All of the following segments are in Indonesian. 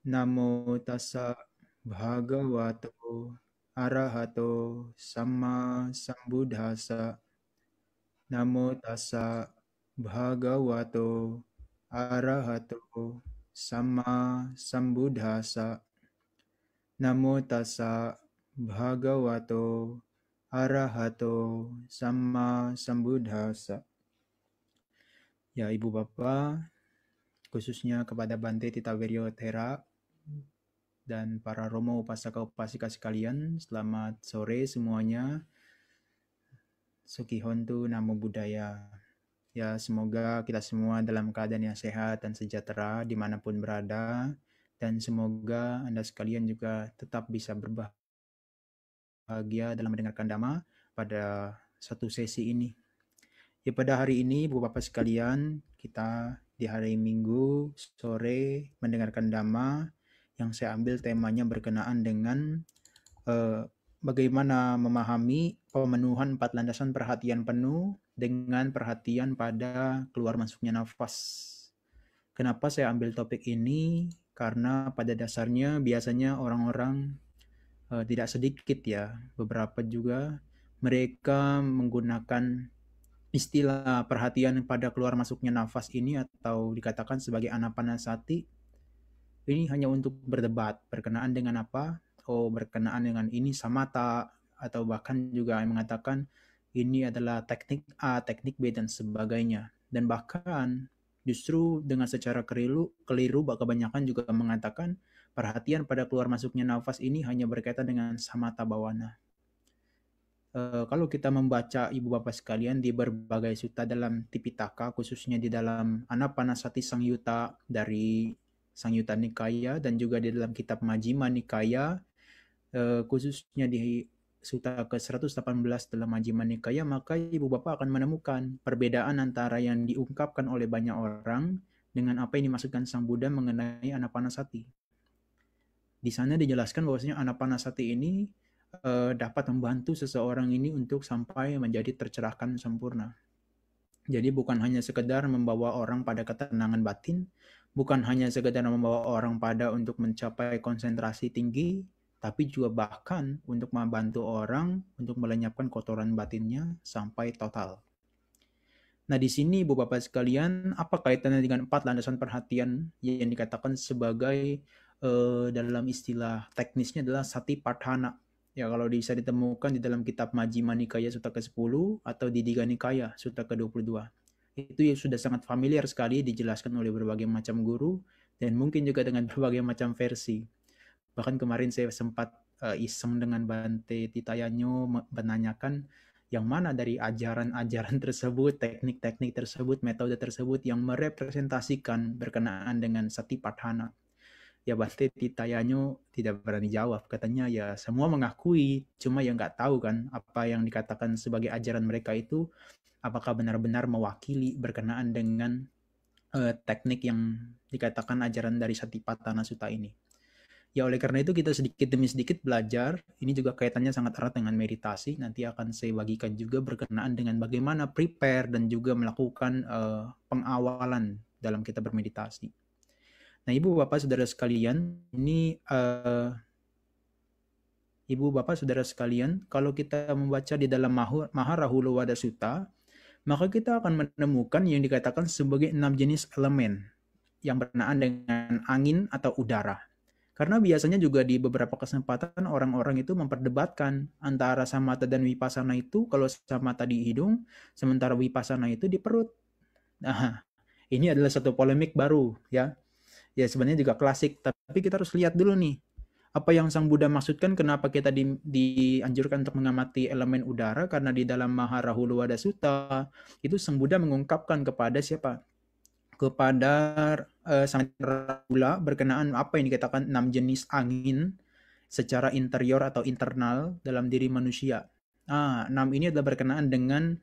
Namo tassa bhagavato arahato sama sambuddhasa. Namo tassa bhagavato arahato sama sambuddhasa. Namo tassa bhagavato arahato sama sambuddhasa. Ya Ibu Bapak, khususnya kepada Bante Tita Wiryo Thera dan para Romo Upasaka Upasika sekalian, selamat sore semuanya. Suki Hontu Namo Buddhaya. Ya, semoga kita semua dalam keadaan yang sehat dan sejahtera dimanapun berada. Dan semoga Anda sekalian juga tetap bisa berbahagia dalam mendengarkan Dhamma pada satu sesi ini. Ya, pada hari ini, Bapak-Bapak sekalian, kita di hari Minggu sore mendengarkan Dhamma yang saya ambil temanya berkenaan dengan uh, bagaimana memahami pemenuhan empat landasan perhatian penuh dengan perhatian pada keluar masuknya nafas. Kenapa saya ambil topik ini? Karena pada dasarnya biasanya orang-orang uh, tidak sedikit ya, beberapa juga mereka menggunakan istilah perhatian pada keluar masuknya nafas ini atau dikatakan sebagai anapanasati ini hanya untuk berdebat berkenaan dengan apa oh berkenaan dengan ini samata atau bahkan juga mengatakan ini adalah teknik A, teknik B dan sebagainya. Dan bahkan justru dengan secara keliru, keliru kebanyakan juga mengatakan perhatian pada keluar masuknya nafas ini hanya berkaitan dengan samata bawana. E, kalau kita membaca ibu bapak sekalian di berbagai suta dalam Tipitaka, khususnya di dalam Anapanasati Sang Yuta dari Sangyuta Nikaya dan juga di dalam kitab majima Nikaya eh, khususnya di Suta ke-118 dalam majima Nikaya maka Ibu Bapak akan menemukan perbedaan antara yang diungkapkan oleh banyak orang dengan apa yang dimaksudkan Sang Buddha mengenai anapanasati. Di sana dijelaskan bahwasanya anapanasati ini eh, dapat membantu seseorang ini untuk sampai menjadi tercerahkan sempurna. Jadi bukan hanya sekedar membawa orang pada ketenangan batin, bukan hanya sekedar membawa orang pada untuk mencapai konsentrasi tinggi, tapi juga bahkan untuk membantu orang untuk melenyapkan kotoran batinnya sampai total. Nah, di sini Ibu Bapak sekalian, apa kaitannya dengan empat landasan perhatian yang dikatakan sebagai eh, dalam istilah teknisnya adalah sati patana. Ya, kalau bisa ditemukan di dalam kitab Majjhima Nikaya Sutta ke-10 atau Diga Nikaya Sutta ke-22 itu ya sudah sangat familiar sekali dijelaskan oleh berbagai macam guru dan mungkin juga dengan berbagai macam versi. Bahkan kemarin saya sempat uh, iseng dengan Bante Titayanyo menanyakan yang mana dari ajaran-ajaran tersebut, teknik-teknik tersebut, metode tersebut yang merepresentasikan berkenaan dengan pathana. Ya Bante Titayanyo tidak berani jawab, katanya ya semua mengakui, cuma yang nggak tahu kan apa yang dikatakan sebagai ajaran mereka itu apakah benar-benar mewakili berkenaan dengan uh, teknik yang dikatakan ajaran dari Satipatthana Sutta ini. Ya oleh karena itu kita sedikit demi sedikit belajar, ini juga kaitannya sangat erat dengan meditasi, nanti akan saya bagikan juga berkenaan dengan bagaimana prepare dan juga melakukan uh, pengawalan dalam kita bermeditasi. Nah ibu bapak saudara sekalian, ini uh, ibu bapak saudara sekalian, kalau kita membaca di dalam Maharahulawada Sutta, maka kita akan menemukan yang dikatakan sebagai enam jenis elemen yang berkenaan dengan angin atau udara. Karena biasanya juga di beberapa kesempatan orang-orang itu memperdebatkan antara samata dan wipasana itu kalau samata di hidung, sementara wipasana itu di perut. Nah, ini adalah satu polemik baru ya. Ya sebenarnya juga klasik, tapi kita harus lihat dulu nih apa yang Sang Buddha maksudkan kenapa kita di, dianjurkan untuk mengamati elemen udara karena di dalam Maharahulu ada Sutta itu Sang Buddha mengungkapkan kepada siapa? kepada uh, Sang Rahula berkenaan apa yang dikatakan enam jenis angin secara interior atau internal dalam diri manusia. Ah, enam ini adalah berkenaan dengan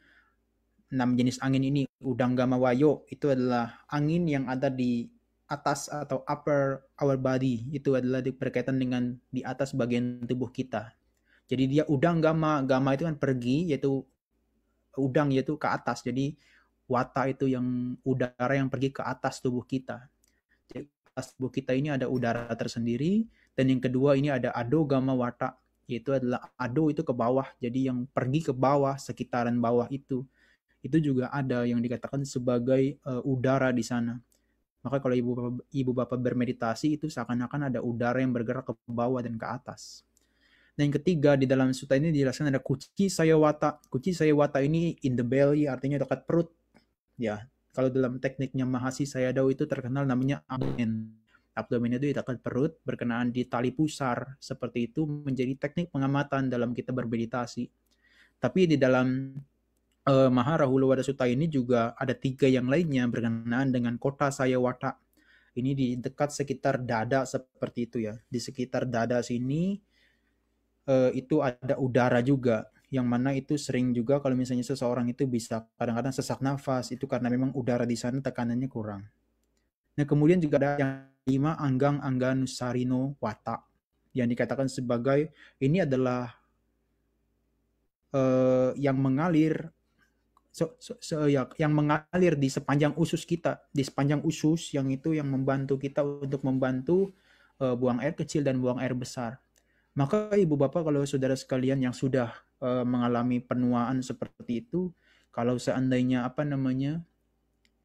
enam jenis angin ini. udang Udanggama wayo itu adalah angin yang ada di atas atau upper our body itu adalah berkaitan dengan di atas bagian tubuh kita. Jadi dia udang gama gama itu kan pergi yaitu udang yaitu ke atas. Jadi wata itu yang udara yang pergi ke atas tubuh kita. Jadi atas tubuh kita ini ada udara tersendiri dan yang kedua ini ada ado gama wata yaitu adalah ado itu ke bawah. Jadi yang pergi ke bawah sekitaran bawah itu itu juga ada yang dikatakan sebagai uh, udara di sana. Maka kalau ibu bapak, ibu bapak bermeditasi itu seakan-akan ada udara yang bergerak ke bawah dan ke atas. Dan yang ketiga di dalam suta ini dijelaskan ada kuci sayawata. Kuci sayawata ini in the belly artinya dekat perut. Ya, kalau dalam tekniknya Mahasi Sayadaw itu terkenal namanya abdomen. Abdomen itu dekat perut berkenaan di tali pusar. Seperti itu menjadi teknik pengamatan dalam kita bermeditasi. Tapi di dalam uh, eh, Maharahula Wadasuta ini juga ada tiga yang lainnya berkenaan dengan kota Sayawata. Ini di dekat sekitar dada seperti itu ya. Di sekitar dada sini uh, itu ada udara juga yang mana itu sering juga kalau misalnya seseorang itu bisa kadang-kadang sesak nafas itu karena memang udara di sana tekanannya kurang. Nah kemudian juga ada yang lima Anggang Sarino Wata yang dikatakan sebagai ini adalah uh, yang mengalir se, se, se, ya, yang mengalir di sepanjang usus kita, di sepanjang usus yang itu yang membantu kita untuk membantu uh, buang air kecil dan buang air besar. Maka ibu bapak kalau saudara sekalian yang sudah uh, mengalami penuaan seperti itu, kalau seandainya apa namanya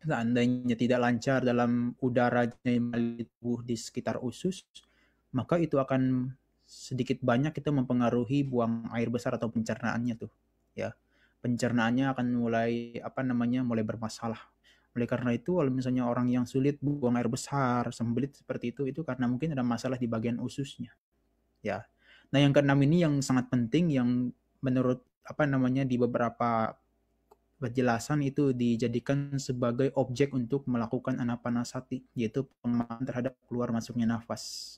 seandainya tidak lancar dalam udara tubuh di sekitar usus, maka itu akan sedikit banyak kita mempengaruhi buang air besar atau pencernaannya tuh, ya pencernaannya akan mulai apa namanya mulai bermasalah. Oleh karena itu, kalau misalnya orang yang sulit buang air besar, sembelit seperti itu, itu karena mungkin ada masalah di bagian ususnya. Ya. Nah, yang keenam ini yang sangat penting yang menurut apa namanya di beberapa penjelasan itu dijadikan sebagai objek untuk melakukan anapanasati, yaitu pengembangan terhadap keluar masuknya nafas.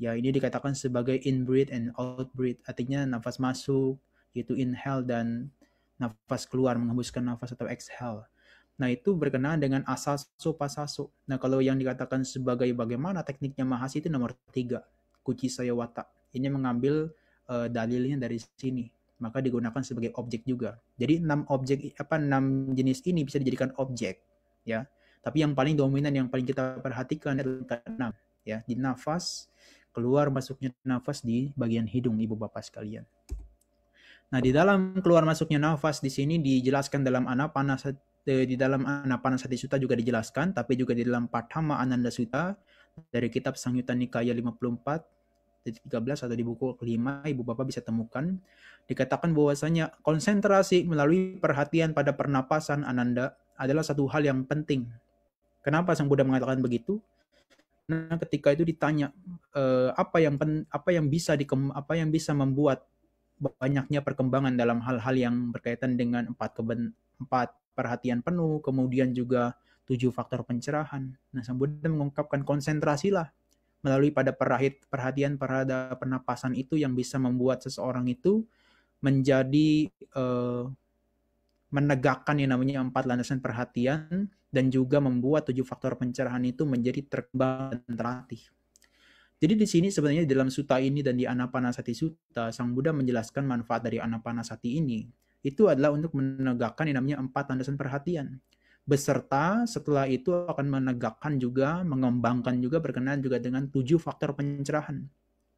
Ya, ini dikatakan sebagai in and out artinya nafas masuk, yaitu inhale dan nafas keluar, menghembuskan nafas atau exhale. Nah, itu berkenaan dengan asaso pasaso. Nah, kalau yang dikatakan sebagai bagaimana tekniknya mahasi itu nomor tiga, kuci saya watak. Ini mengambil uh, dalilnya dari sini. Maka digunakan sebagai objek juga. Jadi enam objek apa enam jenis ini bisa dijadikan objek, ya. Tapi yang paling dominan yang paling kita perhatikan adalah keenam, ya, di nafas, keluar masuknya nafas di bagian hidung Ibu Bapak sekalian. Nah, di dalam keluar masuknya nafas di sini dijelaskan dalam anapana di dalam sati Sutta juga dijelaskan, tapi juga di dalam Pathama Ananda Sutta dari kitab Sangyutta Nikaya 54 13 atau di buku kelima Ibu Bapak bisa temukan dikatakan bahwasanya konsentrasi melalui perhatian pada pernapasan Ananda adalah satu hal yang penting. Kenapa Sang Buddha mengatakan begitu? Nah, ketika itu ditanya e, apa yang pen, apa yang bisa dikem, apa yang bisa membuat banyaknya perkembangan dalam hal-hal yang berkaitan dengan empat keben empat perhatian penuh, kemudian juga tujuh faktor pencerahan. Nah, Sang Buddha mengungkapkan konsentrasilah melalui pada perahit perhatian pada pernapasan itu yang bisa membuat seseorang itu menjadi uh, menegakkan yang namanya empat landasan perhatian dan juga membuat tujuh faktor pencerahan itu menjadi terkembang dan terlatih. Jadi di sini sebenarnya di dalam suta ini dan di Anapanasati suta Sang Buddha menjelaskan manfaat dari Anapanasati ini. Itu adalah untuk menegakkan yang namanya empat landasan perhatian. Beserta setelah itu akan menegakkan juga, mengembangkan juga berkenaan juga dengan tujuh faktor pencerahan.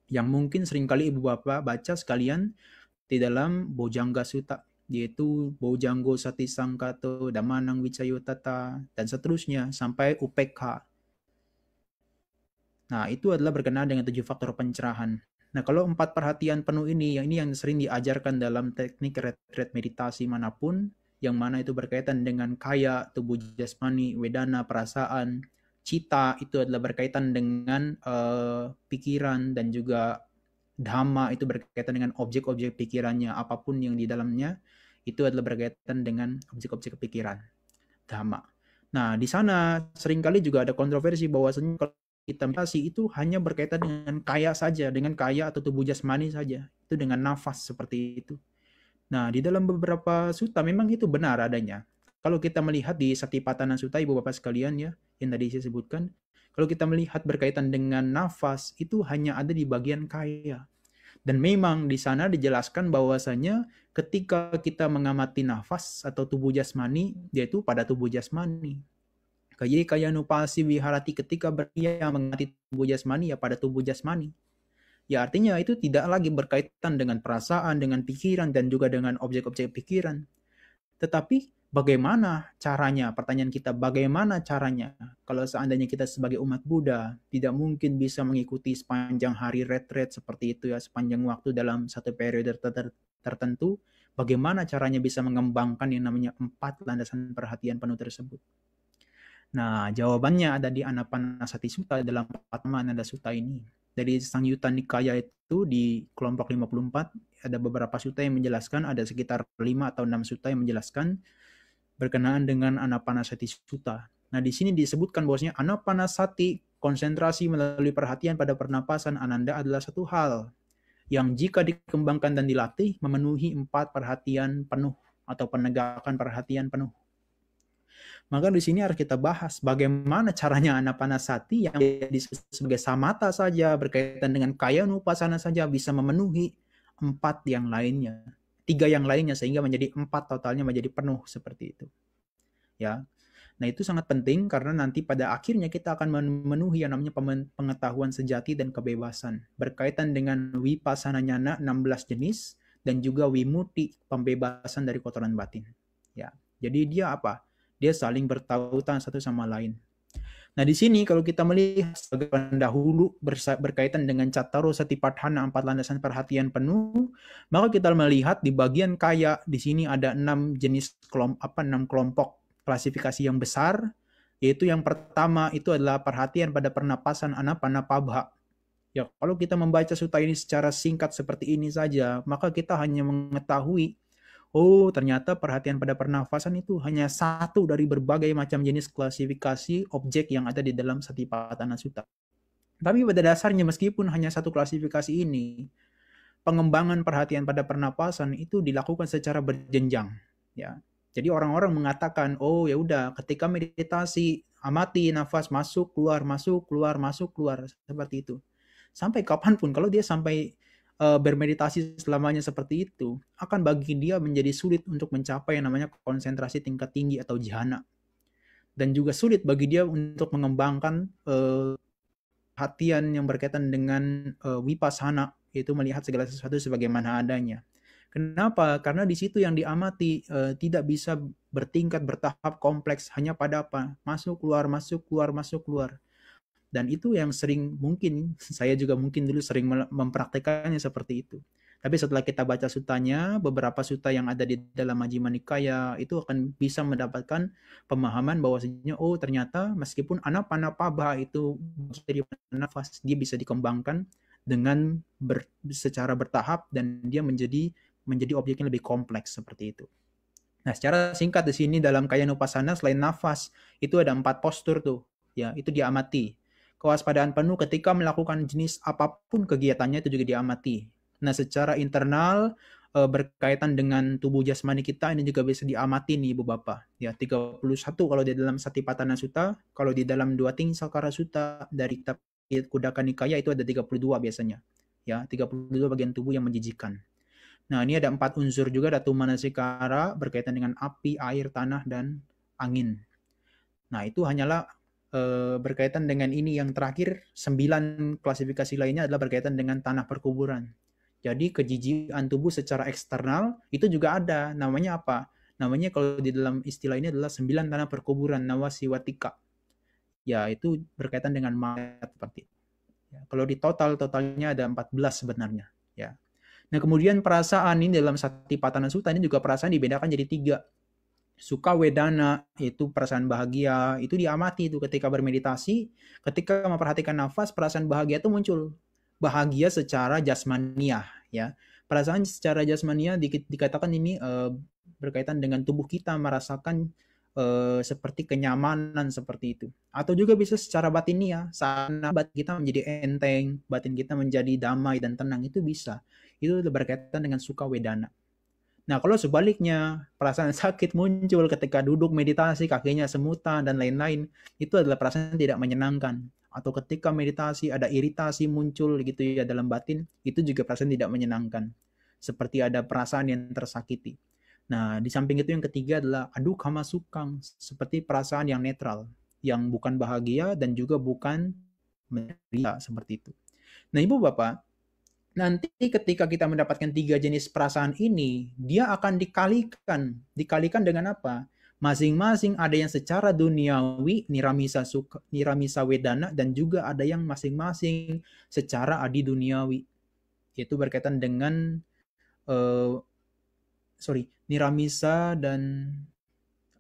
Yang mungkin seringkali ibu bapak baca sekalian di dalam Bojangga suta yaitu Bojanggo Sati Sangkato, Damanang Wicayotata, dan seterusnya sampai UPK Nah, itu adalah berkenaan dengan tujuh faktor pencerahan. Nah, kalau empat perhatian penuh ini, yang ini yang sering diajarkan dalam teknik retret meditasi manapun, yang mana itu berkaitan dengan kaya, tubuh jasmani, wedana, perasaan, cita, itu adalah berkaitan dengan uh, pikiran dan juga dhamma itu berkaitan dengan objek-objek pikirannya, apapun yang di dalamnya itu adalah berkaitan dengan objek-objek pikiran, dhamma. Nah, di sana seringkali juga ada kontroversi bahwasanya kalau kita meditasi itu hanya berkaitan dengan kaya saja, dengan kaya atau tubuh jasmani saja. Itu dengan nafas seperti itu. Nah, di dalam beberapa suta memang itu benar adanya. Kalau kita melihat di Satipatana Suta Ibu Bapak sekalian ya, yang tadi saya sebutkan, kalau kita melihat berkaitan dengan nafas, itu hanya ada di bagian kaya. Dan memang di sana dijelaskan bahwasanya ketika kita mengamati nafas atau tubuh jasmani, yaitu pada tubuh jasmani. Jadi kaya nupasi wiharati ketika berkaya mengganti tubuh jasmani ya pada tubuh jasmani. Ya artinya itu tidak lagi berkaitan dengan perasaan, dengan pikiran, dan juga dengan objek-objek pikiran. Tetapi bagaimana caranya? Pertanyaan kita, bagaimana caranya? Kalau seandainya kita sebagai umat Buddha tidak mungkin bisa mengikuti sepanjang hari retret seperti itu ya, sepanjang waktu dalam satu periode tertentu, bagaimana caranya bisa mengembangkan yang namanya empat landasan perhatian penuh tersebut? Nah, jawabannya ada di Anapanasati Sutta dalam Patma Ananda Sutta ini. Dari sang Yuta Nikaya itu di kelompok 54 ada beberapa sutta yang menjelaskan, ada sekitar 5 atau 6 sutta yang menjelaskan berkenaan dengan Anapanasati Sutta. Nah, di sini disebutkan bahwasanya Anapanasati konsentrasi melalui perhatian pada pernapasan Ananda adalah satu hal yang jika dikembangkan dan dilatih memenuhi empat perhatian penuh atau penegakan perhatian penuh. Maka di sini harus kita bahas bagaimana caranya anapanasati yang sebagai samata saja berkaitan dengan kaya nupasana saja bisa memenuhi empat yang lainnya, tiga yang lainnya sehingga menjadi empat totalnya menjadi penuh seperti itu. Ya, Nah, itu sangat penting karena nanti pada akhirnya kita akan memenuhi yang namanya pengetahuan sejati dan kebebasan berkaitan dengan wipasana nyana 16 jenis dan juga wimuti pembebasan dari kotoran batin. Ya. Jadi dia apa? dia saling bertautan satu sama lain. Nah di sini kalau kita melihat sebagai dahulu berkaitan dengan cataro satipatthana empat landasan perhatian penuh, maka kita melihat di bagian kaya di sini ada enam jenis kelompok apa enam kelompok klasifikasi yang besar, yaitu yang pertama itu adalah perhatian pada pernapasan pabha. Ya kalau kita membaca suta ini secara singkat seperti ini saja, maka kita hanya mengetahui Oh, ternyata perhatian pada pernafasan itu hanya satu dari berbagai macam jenis klasifikasi objek yang ada di dalam Satipatthana Sutta. Tapi pada dasarnya meskipun hanya satu klasifikasi ini, pengembangan perhatian pada pernapasan itu dilakukan secara berjenjang, ya. Jadi orang-orang mengatakan, "Oh, ya udah, ketika meditasi amati nafas masuk keluar masuk keluar masuk keluar seperti itu." Sampai kapanpun kalau dia sampai Eh, bermeditasi selamanya seperti itu, akan bagi dia menjadi sulit untuk mencapai yang namanya konsentrasi tingkat tinggi atau jihana. Dan juga sulit bagi dia untuk mengembangkan uh, hatian yang berkaitan dengan uh, eh, wipasana, yaitu melihat segala sesuatu sebagaimana adanya. Kenapa? Karena di situ yang diamati uh, tidak bisa bertingkat bertahap kompleks hanya pada apa? Masuk keluar, masuk keluar, masuk keluar. Dan itu yang sering mungkin, saya juga mungkin dulu sering mempraktekannya seperti itu. Tapi setelah kita baca sutanya, beberapa suta yang ada di dalam Majjhima Nikaya itu akan bisa mendapatkan pemahaman bahwasanya oh ternyata meskipun anak panah pabah itu dari nafas dia bisa dikembangkan dengan ber, secara bertahap dan dia menjadi menjadi objek yang lebih kompleks seperti itu. Nah, secara singkat di sini dalam kaya nupasana selain nafas itu ada empat postur tuh. Ya, itu diamati. Kewaspadaan penuh ketika melakukan jenis apapun kegiatannya itu juga diamati. Nah, secara internal eh, berkaitan dengan tubuh jasmani kita ini juga bisa diamati nih Ibu Bapak. Ya, 31 kalau di dalam Satipatthana Sutta, kalau di dalam dua Ting Sakara suta dari kitab Kudaka Nikaya itu ada 32 biasanya. Ya, 32 bagian tubuh yang menjijikan. Nah, ini ada empat unsur juga Datu Manasikara berkaitan dengan api, air, tanah dan angin. Nah, itu hanyalah Eh, berkaitan dengan ini yang terakhir sembilan klasifikasi lainnya adalah berkaitan dengan tanah perkuburan. Jadi kejijian tubuh secara eksternal itu juga ada. Namanya apa? Namanya kalau di dalam istilah ini adalah sembilan tanah perkuburan nawasiwatika. Ya itu berkaitan dengan mayat seperti Ya, kalau di total totalnya ada 14 sebenarnya. Ya. Nah kemudian perasaan ini dalam sati patana ini juga perasaan dibedakan jadi tiga. Suka wedana itu perasaan bahagia, itu diamati itu ketika bermeditasi, ketika memperhatikan nafas perasaan bahagia itu muncul. Bahagia secara jasmania ya. Perasaan secara jasmania di, dikatakan ini uh, berkaitan dengan tubuh kita merasakan uh, seperti kenyamanan seperti itu. Atau juga bisa secara batinia, saat batin kita menjadi enteng, batin kita menjadi damai dan tenang itu bisa. Itu berkaitan dengan suka wedana. Nah, kalau sebaliknya, perasaan sakit muncul ketika duduk meditasi, kakinya semutan, dan lain-lain, itu adalah perasaan tidak menyenangkan. Atau ketika meditasi ada iritasi muncul gitu ya dalam batin, itu juga perasaan tidak menyenangkan. Seperti ada perasaan yang tersakiti. Nah, di samping itu yang ketiga adalah aduh kama sukang, seperti perasaan yang netral, yang bukan bahagia dan juga bukan menderita seperti itu. Nah, Ibu Bapak, nanti ketika kita mendapatkan tiga jenis perasaan ini, dia akan dikalikan. Dikalikan dengan apa? Masing-masing ada yang secara duniawi niramisa suka, niramisa wedana dan juga ada yang masing-masing secara adi duniawi. Yaitu berkaitan dengan uh, sorry niramisa dan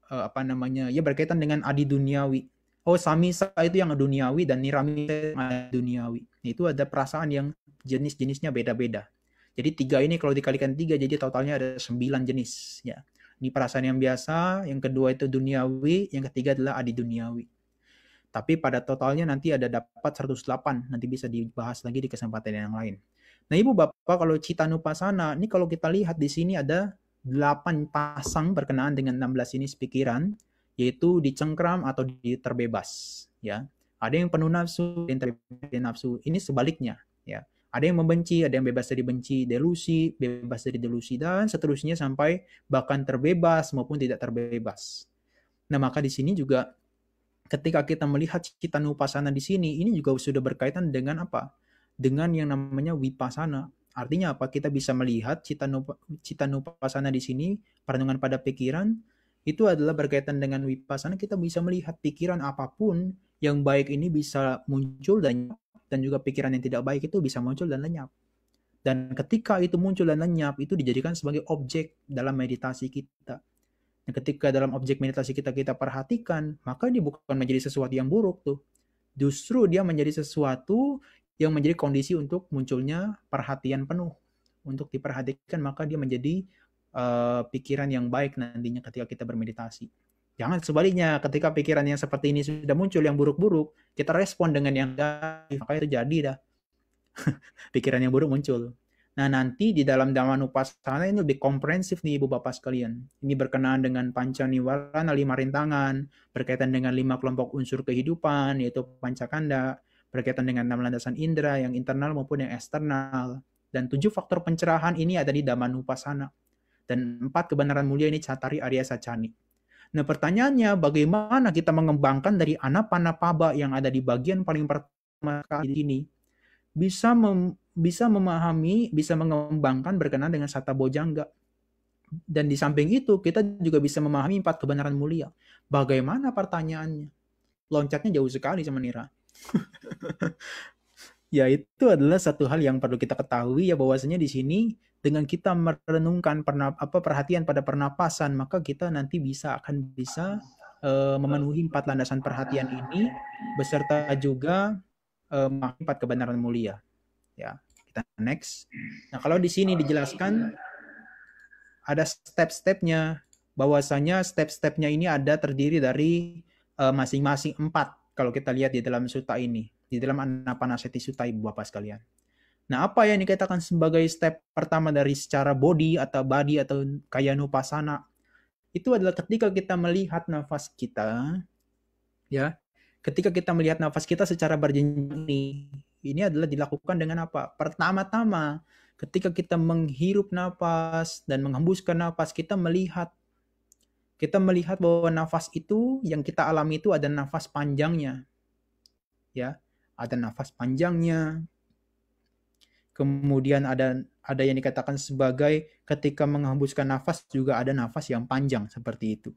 uh, apa namanya ya berkaitan dengan adi duniawi oh samisa itu yang duniawi dan niramisa yang duniawi. Nah, itu ada perasaan yang jenis-jenisnya beda-beda. Jadi tiga ini kalau dikalikan tiga jadi totalnya ada sembilan jenis ya. Ini perasaan yang biasa, yang kedua itu duniawi, yang ketiga adalah adi duniawi. Tapi pada totalnya nanti ada dapat 108, nanti bisa dibahas lagi di kesempatan yang lain. Nah ibu bapak kalau cita nupasana, ini kalau kita lihat di sini ada 8 pasang berkenaan dengan 16 jenis pikiran, yaitu dicengkram atau diterbebas, ya ada yang penuh nafsu ada yang terbebas nafsu ini sebaliknya ya ada yang membenci ada yang bebas dari benci delusi bebas dari delusi dan seterusnya sampai bahkan terbebas maupun tidak terbebas nah maka di sini juga ketika kita melihat cita nupasana di sini ini juga sudah berkaitan dengan apa dengan yang namanya wipasana artinya apa kita bisa melihat cita nupa, cita nupasana di sini perenungan pada pikiran itu adalah berkaitan dengan wipasana kita bisa melihat pikiran apapun yang baik ini bisa muncul dan dan juga pikiran yang tidak baik itu bisa muncul dan lenyap. Dan ketika itu muncul dan lenyap itu dijadikan sebagai objek dalam meditasi kita. Dan ketika dalam objek meditasi kita kita perhatikan, maka dia bukan menjadi sesuatu yang buruk tuh. Justru dia menjadi sesuatu yang menjadi kondisi untuk munculnya perhatian penuh. Untuk diperhatikan maka dia menjadi uh, pikiran yang baik nantinya ketika kita bermeditasi. Jangan sebaliknya, ketika pikiran yang seperti ini sudah muncul yang buruk-buruk, kita respon dengan yang baik, maka itu jadi dah. pikiran yang buruk muncul. Nah, nanti di dalam Dhamma Nupasana ini lebih komprehensif nih Ibu Bapak sekalian. Ini berkenaan dengan panca niwarana, lima rintangan, berkaitan dengan lima kelompok unsur kehidupan, yaitu pancakanda, berkaitan dengan enam landasan indera yang internal maupun yang eksternal. Dan tujuh faktor pencerahan ini ada di Dhamma Nupasana. Dan empat, kebenaran mulia ini Catari Arya Sacani. Nah pertanyaannya, bagaimana kita mengembangkan dari anak panah paba yang ada di bagian paling pertama kali ini, bisa mem bisa memahami, bisa mengembangkan berkenaan dengan sata bojangga. Dan di samping itu, kita juga bisa memahami empat kebenaran mulia. Bagaimana pertanyaannya? Loncatnya jauh sekali sama Nira. ya itu adalah satu hal yang perlu kita ketahui ya bahwasanya di sini dengan kita merenungkan pernah apa perhatian pada pernapasan maka kita nanti bisa akan bisa uh, memenuhi empat landasan perhatian ini beserta juga uh, empat kebenaran mulia ya kita next nah kalau di sini dijelaskan ada step-stepnya bahwasanya step-stepnya ini ada terdiri dari uh, masing-masing empat kalau kita lihat di dalam suta ini di dalam anapanaseti suta ibu bapak sekalian Nah, apa yang dikatakan sebagai step pertama dari secara body atau body atau kaya nupasana? Itu adalah ketika kita melihat nafas kita, ya. Ketika kita melihat nafas kita secara berjenjang ini adalah dilakukan dengan apa? Pertama-tama, ketika kita menghirup nafas dan menghembuskan nafas, kita melihat kita melihat bahwa nafas itu yang kita alami itu ada nafas panjangnya. Ya, ada nafas panjangnya, kemudian ada ada yang dikatakan sebagai ketika menghembuskan nafas juga ada nafas yang panjang seperti itu.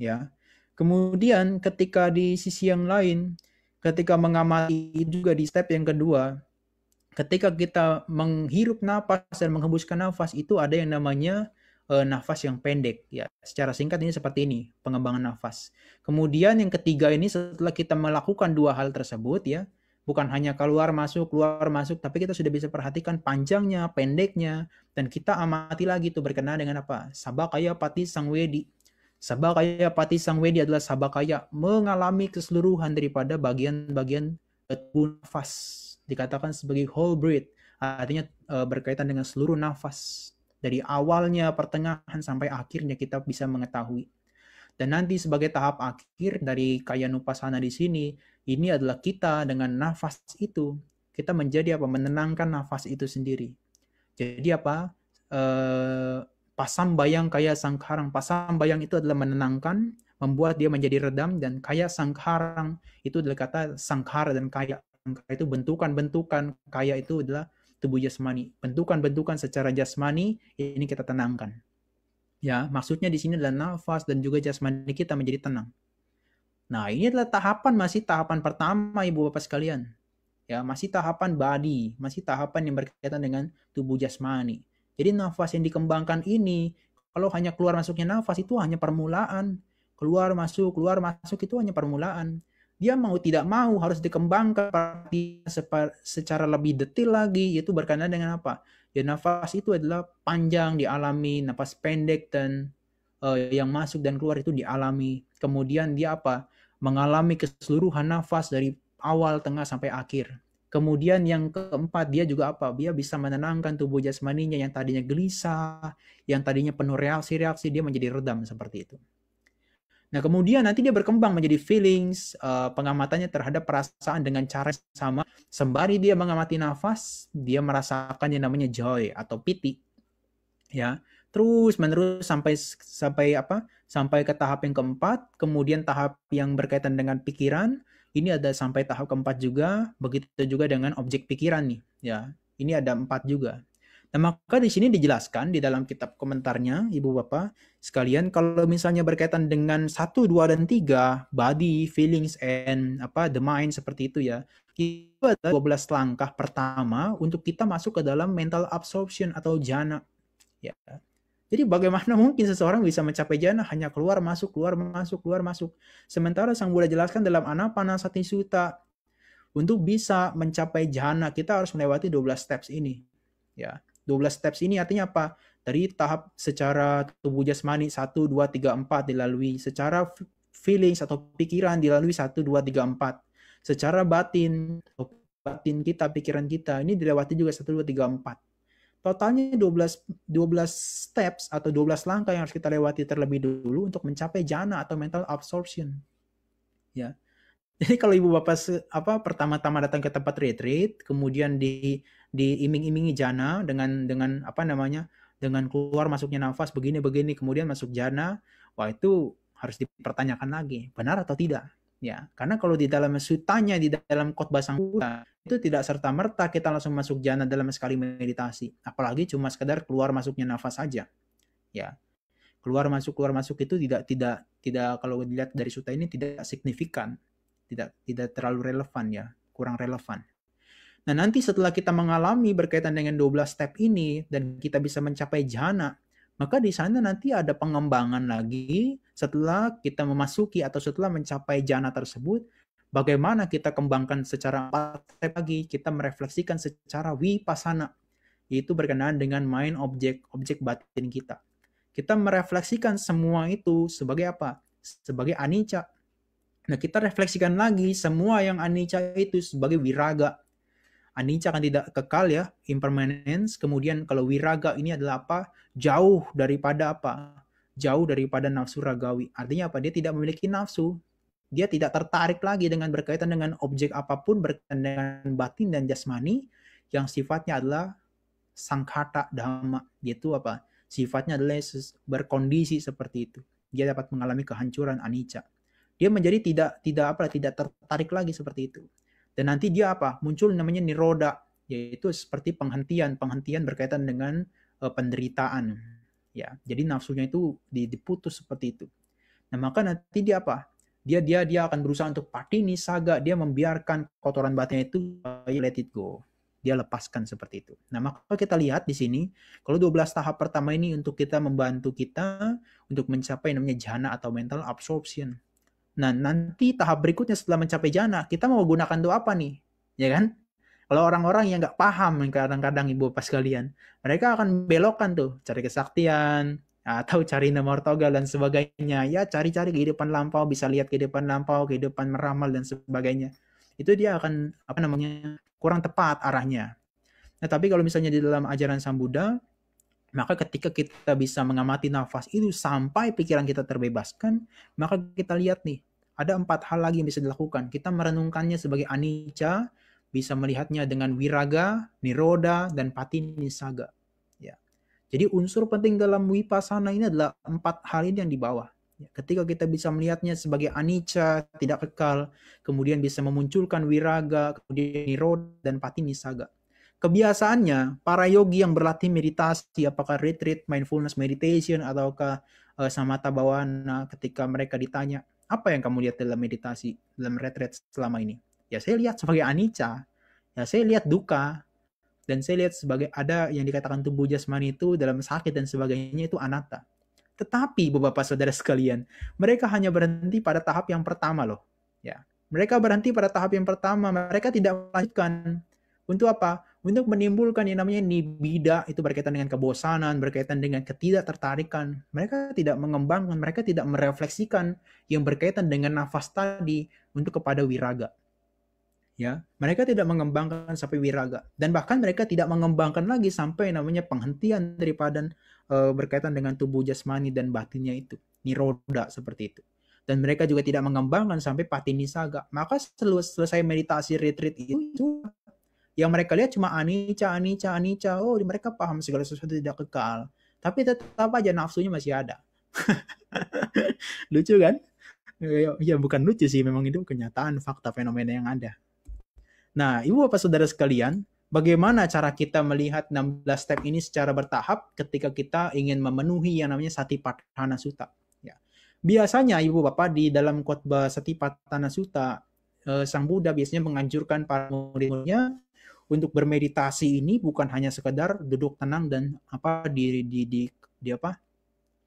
Ya. Kemudian ketika di sisi yang lain, ketika mengamati juga di step yang kedua, ketika kita menghirup nafas dan menghembuskan nafas itu ada yang namanya e, nafas yang pendek ya. Secara singkat ini seperti ini, pengembangan nafas. Kemudian yang ketiga ini setelah kita melakukan dua hal tersebut ya, bukan hanya keluar masuk keluar masuk tapi kita sudah bisa perhatikan panjangnya pendeknya dan kita amati lagi itu berkenaan dengan apa sabakaya pati sang wedi sabakaya pati sang wedi adalah sabakaya mengalami keseluruhan daripada bagian-bagian tubuh nafas dikatakan sebagai whole breath artinya e, berkaitan dengan seluruh nafas dari awalnya pertengahan sampai akhirnya kita bisa mengetahui dan nanti sebagai tahap akhir dari kaya nupasana di sini ini adalah kita dengan nafas itu, kita menjadi apa? Menenangkan nafas itu sendiri. Jadi apa? E, eh, pasam bayang kaya sangkarang. Pasam bayang itu adalah menenangkan, membuat dia menjadi redam dan kaya sangkarang itu adalah kata sangkar dan kaya. Sangkara itu bentukan-bentukan, kaya itu adalah tubuh jasmani. Bentukan-bentukan secara jasmani ini kita tenangkan. Ya, maksudnya di sini adalah nafas dan juga jasmani kita menjadi tenang. Nah, ini adalah tahapan masih tahapan pertama Ibu Bapak sekalian. Ya, masih tahapan body, masih tahapan yang berkaitan dengan tubuh jasmani. Jadi nafas yang dikembangkan ini kalau hanya keluar masuknya nafas itu hanya permulaan. Keluar masuk, keluar masuk itu hanya permulaan. Dia mau tidak mau harus dikembangkan secara lebih detail lagi yaitu berkaitan dengan apa? Ya nafas itu adalah panjang dialami, nafas pendek dan uh, yang masuk dan keluar itu dialami. Kemudian dia apa? mengalami keseluruhan nafas dari awal, tengah, sampai akhir. Kemudian yang keempat, dia juga apa? Dia bisa menenangkan tubuh jasmaninya yang tadinya gelisah, yang tadinya penuh reaksi-reaksi, dia menjadi redam seperti itu. Nah, kemudian nanti dia berkembang menjadi feelings, eh, pengamatannya terhadap perasaan dengan cara sama. Sembari dia mengamati nafas, dia merasakan yang namanya joy atau pity. Ya terus menerus sampai sampai apa sampai ke tahap yang keempat kemudian tahap yang berkaitan dengan pikiran ini ada sampai tahap keempat juga begitu juga dengan objek pikiran nih ya ini ada empat juga Nah, maka di sini dijelaskan di dalam kitab komentarnya, Ibu Bapak sekalian, kalau misalnya berkaitan dengan satu, dua dan tiga, body, feelings, and apa the mind seperti itu ya, itu ada 12 langkah pertama untuk kita masuk ke dalam mental absorption atau jana. Ya. Jadi bagaimana mungkin seseorang bisa mencapai jana hanya keluar masuk keluar masuk keluar masuk. Sementara Sang Buddha jelaskan dalam Sati Sutta untuk bisa mencapai jana kita harus melewati 12 steps ini. Ya, 12 steps ini artinya apa? Dari tahap secara tubuh jasmani 1 2 3 4 dilalui, secara feelings atau pikiran dilalui 1 2 3 4. Secara batin batin kita, pikiran kita ini dilewati juga 1 2 3 4 totalnya 12 12 steps atau 12 langkah yang harus kita lewati terlebih dulu untuk mencapai jana atau mental absorption. Ya. Jadi kalau ibu bapak apa pertama-tama datang ke tempat retreat, kemudian di diiming-imingi jana dengan dengan apa namanya? dengan keluar masuknya nafas begini-begini kemudian masuk jana, wah itu harus dipertanyakan lagi, benar atau tidak? ya karena kalau di dalam sutanya di dalam khotbah Buddha itu tidak serta merta kita langsung masuk jana dalam sekali meditasi apalagi cuma sekedar keluar masuknya nafas saja ya keluar masuk keluar masuk itu tidak tidak tidak kalau dilihat dari suta ini tidak signifikan tidak tidak terlalu relevan ya kurang relevan Nah, nanti setelah kita mengalami berkaitan dengan 12 step ini dan kita bisa mencapai jana, maka di sana nanti ada pengembangan lagi setelah kita memasuki atau setelah mencapai jana tersebut, bagaimana kita kembangkan secara partai pagi kita merefleksikan secara wipasana yaitu berkenaan dengan main objek objek batin kita kita merefleksikan semua itu sebagai apa sebagai anicca nah kita refleksikan lagi semua yang anicca itu sebagai wiraga anicca kan tidak kekal ya impermanence kemudian kalau wiraga ini adalah apa jauh daripada apa jauh daripada nafsu ragawi. Artinya apa? Dia tidak memiliki nafsu. Dia tidak tertarik lagi dengan berkaitan dengan objek apapun berkaitan dengan batin dan jasmani yang sifatnya adalah sangkata dhamma. Yaitu apa? Sifatnya adalah berkondisi seperti itu. Dia dapat mengalami kehancuran anicca. Dia menjadi tidak tidak apa tidak tertarik lagi seperti itu. Dan nanti dia apa? Muncul namanya niroda, yaitu seperti penghentian, penghentian berkaitan dengan eh, penderitaan ya. Jadi nafsunya itu diputus seperti itu. Nah, maka nanti dia apa? Dia dia dia akan berusaha untuk pati nih, saga, dia membiarkan kotoran batinnya itu let it go. Dia lepaskan seperti itu. Nah, maka kita lihat di sini kalau 12 tahap pertama ini untuk kita membantu kita untuk mencapai namanya jana atau mental absorption. Nah, nanti tahap berikutnya setelah mencapai jana, kita mau gunakan doa apa nih? Ya kan? Kalau orang-orang yang nggak paham yang kadang-kadang ibu pas kalian, mereka akan belokan tuh cari kesaktian, atau cari nomor togal dan sebagainya. Ya cari-cari kehidupan lampau, bisa lihat kehidupan lampau, kehidupan meramal dan sebagainya. Itu dia akan apa namanya kurang tepat arahnya. Nah, tapi kalau misalnya di dalam ajaran Sang Buddha, maka ketika kita bisa mengamati nafas itu sampai pikiran kita terbebaskan, maka kita lihat nih, ada empat hal lagi yang bisa dilakukan. Kita merenungkannya sebagai anicca, bisa melihatnya dengan wiraga, niroda, dan patinisaga. Ya. Jadi unsur penting dalam wipasana ini adalah empat hal ini yang di bawah. Ya, ketika kita bisa melihatnya sebagai anicca, tidak kekal, kemudian bisa memunculkan wiraga, kemudian niroda, dan patinisaga. Kebiasaannya, para yogi yang berlatih meditasi, apakah retreat, mindfulness meditation, ataukah uh, samatha ketika mereka ditanya, apa yang kamu lihat dalam meditasi, dalam retreat selama ini? ya saya lihat sebagai anicca ya saya lihat duka dan saya lihat sebagai ada yang dikatakan tubuh jasmani itu dalam sakit dan sebagainya itu anatta tetapi bapak saudara sekalian mereka hanya berhenti pada tahap yang pertama loh ya mereka berhenti pada tahap yang pertama mereka tidak melanjutkan untuk apa untuk menimbulkan yang namanya nibida itu berkaitan dengan kebosanan, berkaitan dengan ketidaktertarikan. Mereka tidak mengembangkan, mereka tidak merefleksikan yang berkaitan dengan nafas tadi untuk kepada wiraga ya mereka tidak mengembangkan sampai wiraga dan bahkan mereka tidak mengembangkan lagi sampai namanya penghentian daripada e, berkaitan dengan tubuh jasmani dan batinnya itu niroda seperti itu dan mereka juga tidak mengembangkan sampai patini saga maka selesai meditasi retreat itu, yang mereka lihat cuma anica anica anica oh mereka paham segala sesuatu tidak kekal tapi tetap aja nafsunya masih ada lucu kan ya, ya, ya bukan lucu sih memang itu kenyataan fakta fenomena yang ada Nah, ibu bapak saudara sekalian, bagaimana cara kita melihat 16 step ini secara bertahap ketika kita ingin memenuhi yang namanya Patana suta? Ya. Biasanya ibu bapak di dalam khotbah Patana suta eh, sang Buddha biasanya menganjurkan para murid-muridnya untuk bermeditasi ini bukan hanya sekedar duduk tenang dan apa di di di, di apa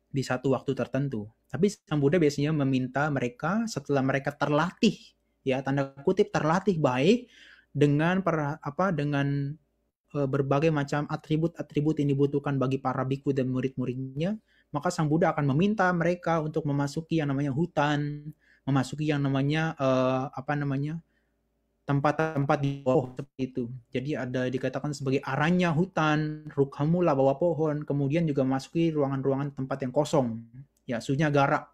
di satu waktu tertentu. Tapi Sang Buddha biasanya meminta mereka setelah mereka terlatih ya tanda kutip terlatih baik dengan para apa dengan eh, berbagai macam atribut-atribut yang dibutuhkan bagi para biku dan murid-muridnya, maka Sang Buddha akan meminta mereka untuk memasuki yang namanya hutan, memasuki yang namanya uh, apa namanya tempat-tempat di bawah seperti itu. Jadi ada dikatakan sebagai aranya hutan, rukhamula bawah pohon, kemudian juga masuki ruangan-ruangan tempat yang kosong, ya sunya garak.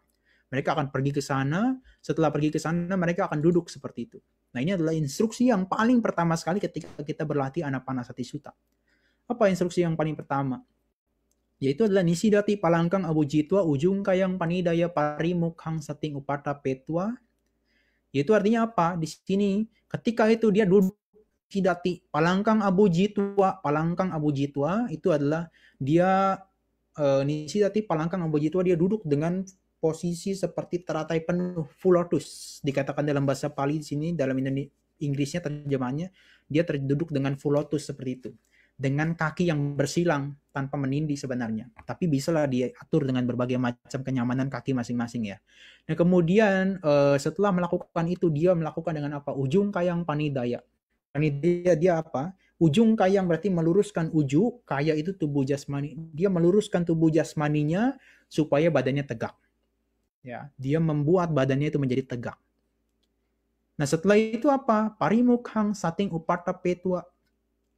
Mereka akan pergi ke sana, setelah pergi ke sana mereka akan duduk seperti itu. Nah ini adalah instruksi yang paling pertama sekali ketika kita berlatih anak anapanasati sutta. Apa instruksi yang paling pertama? Yaitu adalah nisidati palangkang Abu Jitwa ujung kayang panidaya mukhang sating upata petwa. Yaitu artinya apa? Di sini ketika itu dia duduk Nisidati palangkang Abu Jitwa palangkang Abu Jitwa itu adalah dia e, nisidati palangkang Jitwa dia duduk dengan posisi seperti teratai penuh, full lotus. Dikatakan dalam bahasa Pali di sini, dalam Inggrisnya terjemahannya, dia terduduk dengan full lotus seperti itu. Dengan kaki yang bersilang tanpa menindih sebenarnya. Tapi bisalah diatur dengan berbagai macam kenyamanan kaki masing-masing ya. Nah kemudian eh, setelah melakukan itu, dia melakukan dengan apa? Ujung kayang panidaya. Panidaya dia apa? Ujung kayang berarti meluruskan ujung kaya itu tubuh jasmani. Dia meluruskan tubuh jasmaninya supaya badannya tegak. Ya, dia membuat badannya itu menjadi tegak. Nah setelah itu apa? Parimukhang sating uparta petua.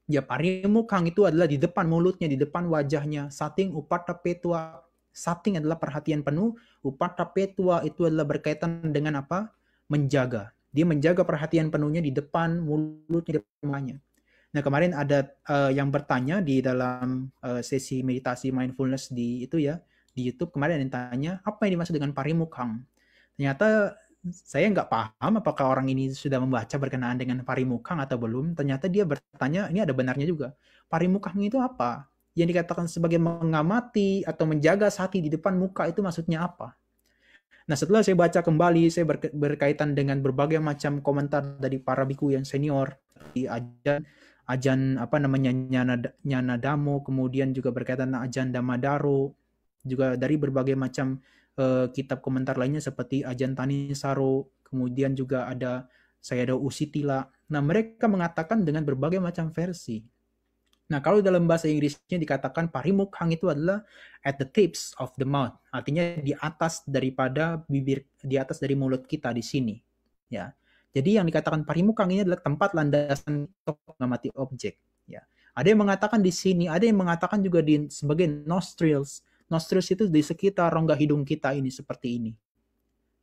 Ya parimukhang itu adalah di depan mulutnya, di depan wajahnya. Sating uparta petua. Sating adalah perhatian penuh. Uparta petua itu adalah berkaitan dengan apa? Menjaga. Dia menjaga perhatian penuhnya di depan mulutnya, di depan wajahnya. Nah kemarin ada uh, yang bertanya di dalam uh, sesi meditasi mindfulness di itu ya di YouTube kemarin yang tanya apa yang dimaksud dengan parimukang. Ternyata saya nggak paham apakah orang ini sudah membaca berkenaan dengan parimukang atau belum. Ternyata dia bertanya ini ada benarnya juga. Parimukang itu apa? Yang dikatakan sebagai mengamati atau menjaga hati di depan muka itu maksudnya apa? Nah setelah saya baca kembali, saya berkaitan dengan berbagai macam komentar dari para biku yang senior, di ajan, ajan apa namanya Nyana, Nyana Damo, kemudian juga berkaitan dengan ajan Damadaro, juga dari berbagai macam uh, kitab komentar lainnya seperti Ajantani Saro, kemudian juga ada Sayadaw Usitila. Nah, mereka mengatakan dengan berbagai macam versi. Nah, kalau dalam bahasa Inggrisnya dikatakan parimukhang itu adalah at the tips of the mouth. Artinya di atas daripada bibir, di atas dari mulut kita di sini. Ya. Jadi yang dikatakan parimukhang ini adalah tempat landasan untuk mengamati objek. Ya. Ada yang mengatakan di sini, ada yang mengatakan juga di sebagai nostrils. Nostrils itu di sekitar rongga hidung kita ini seperti ini.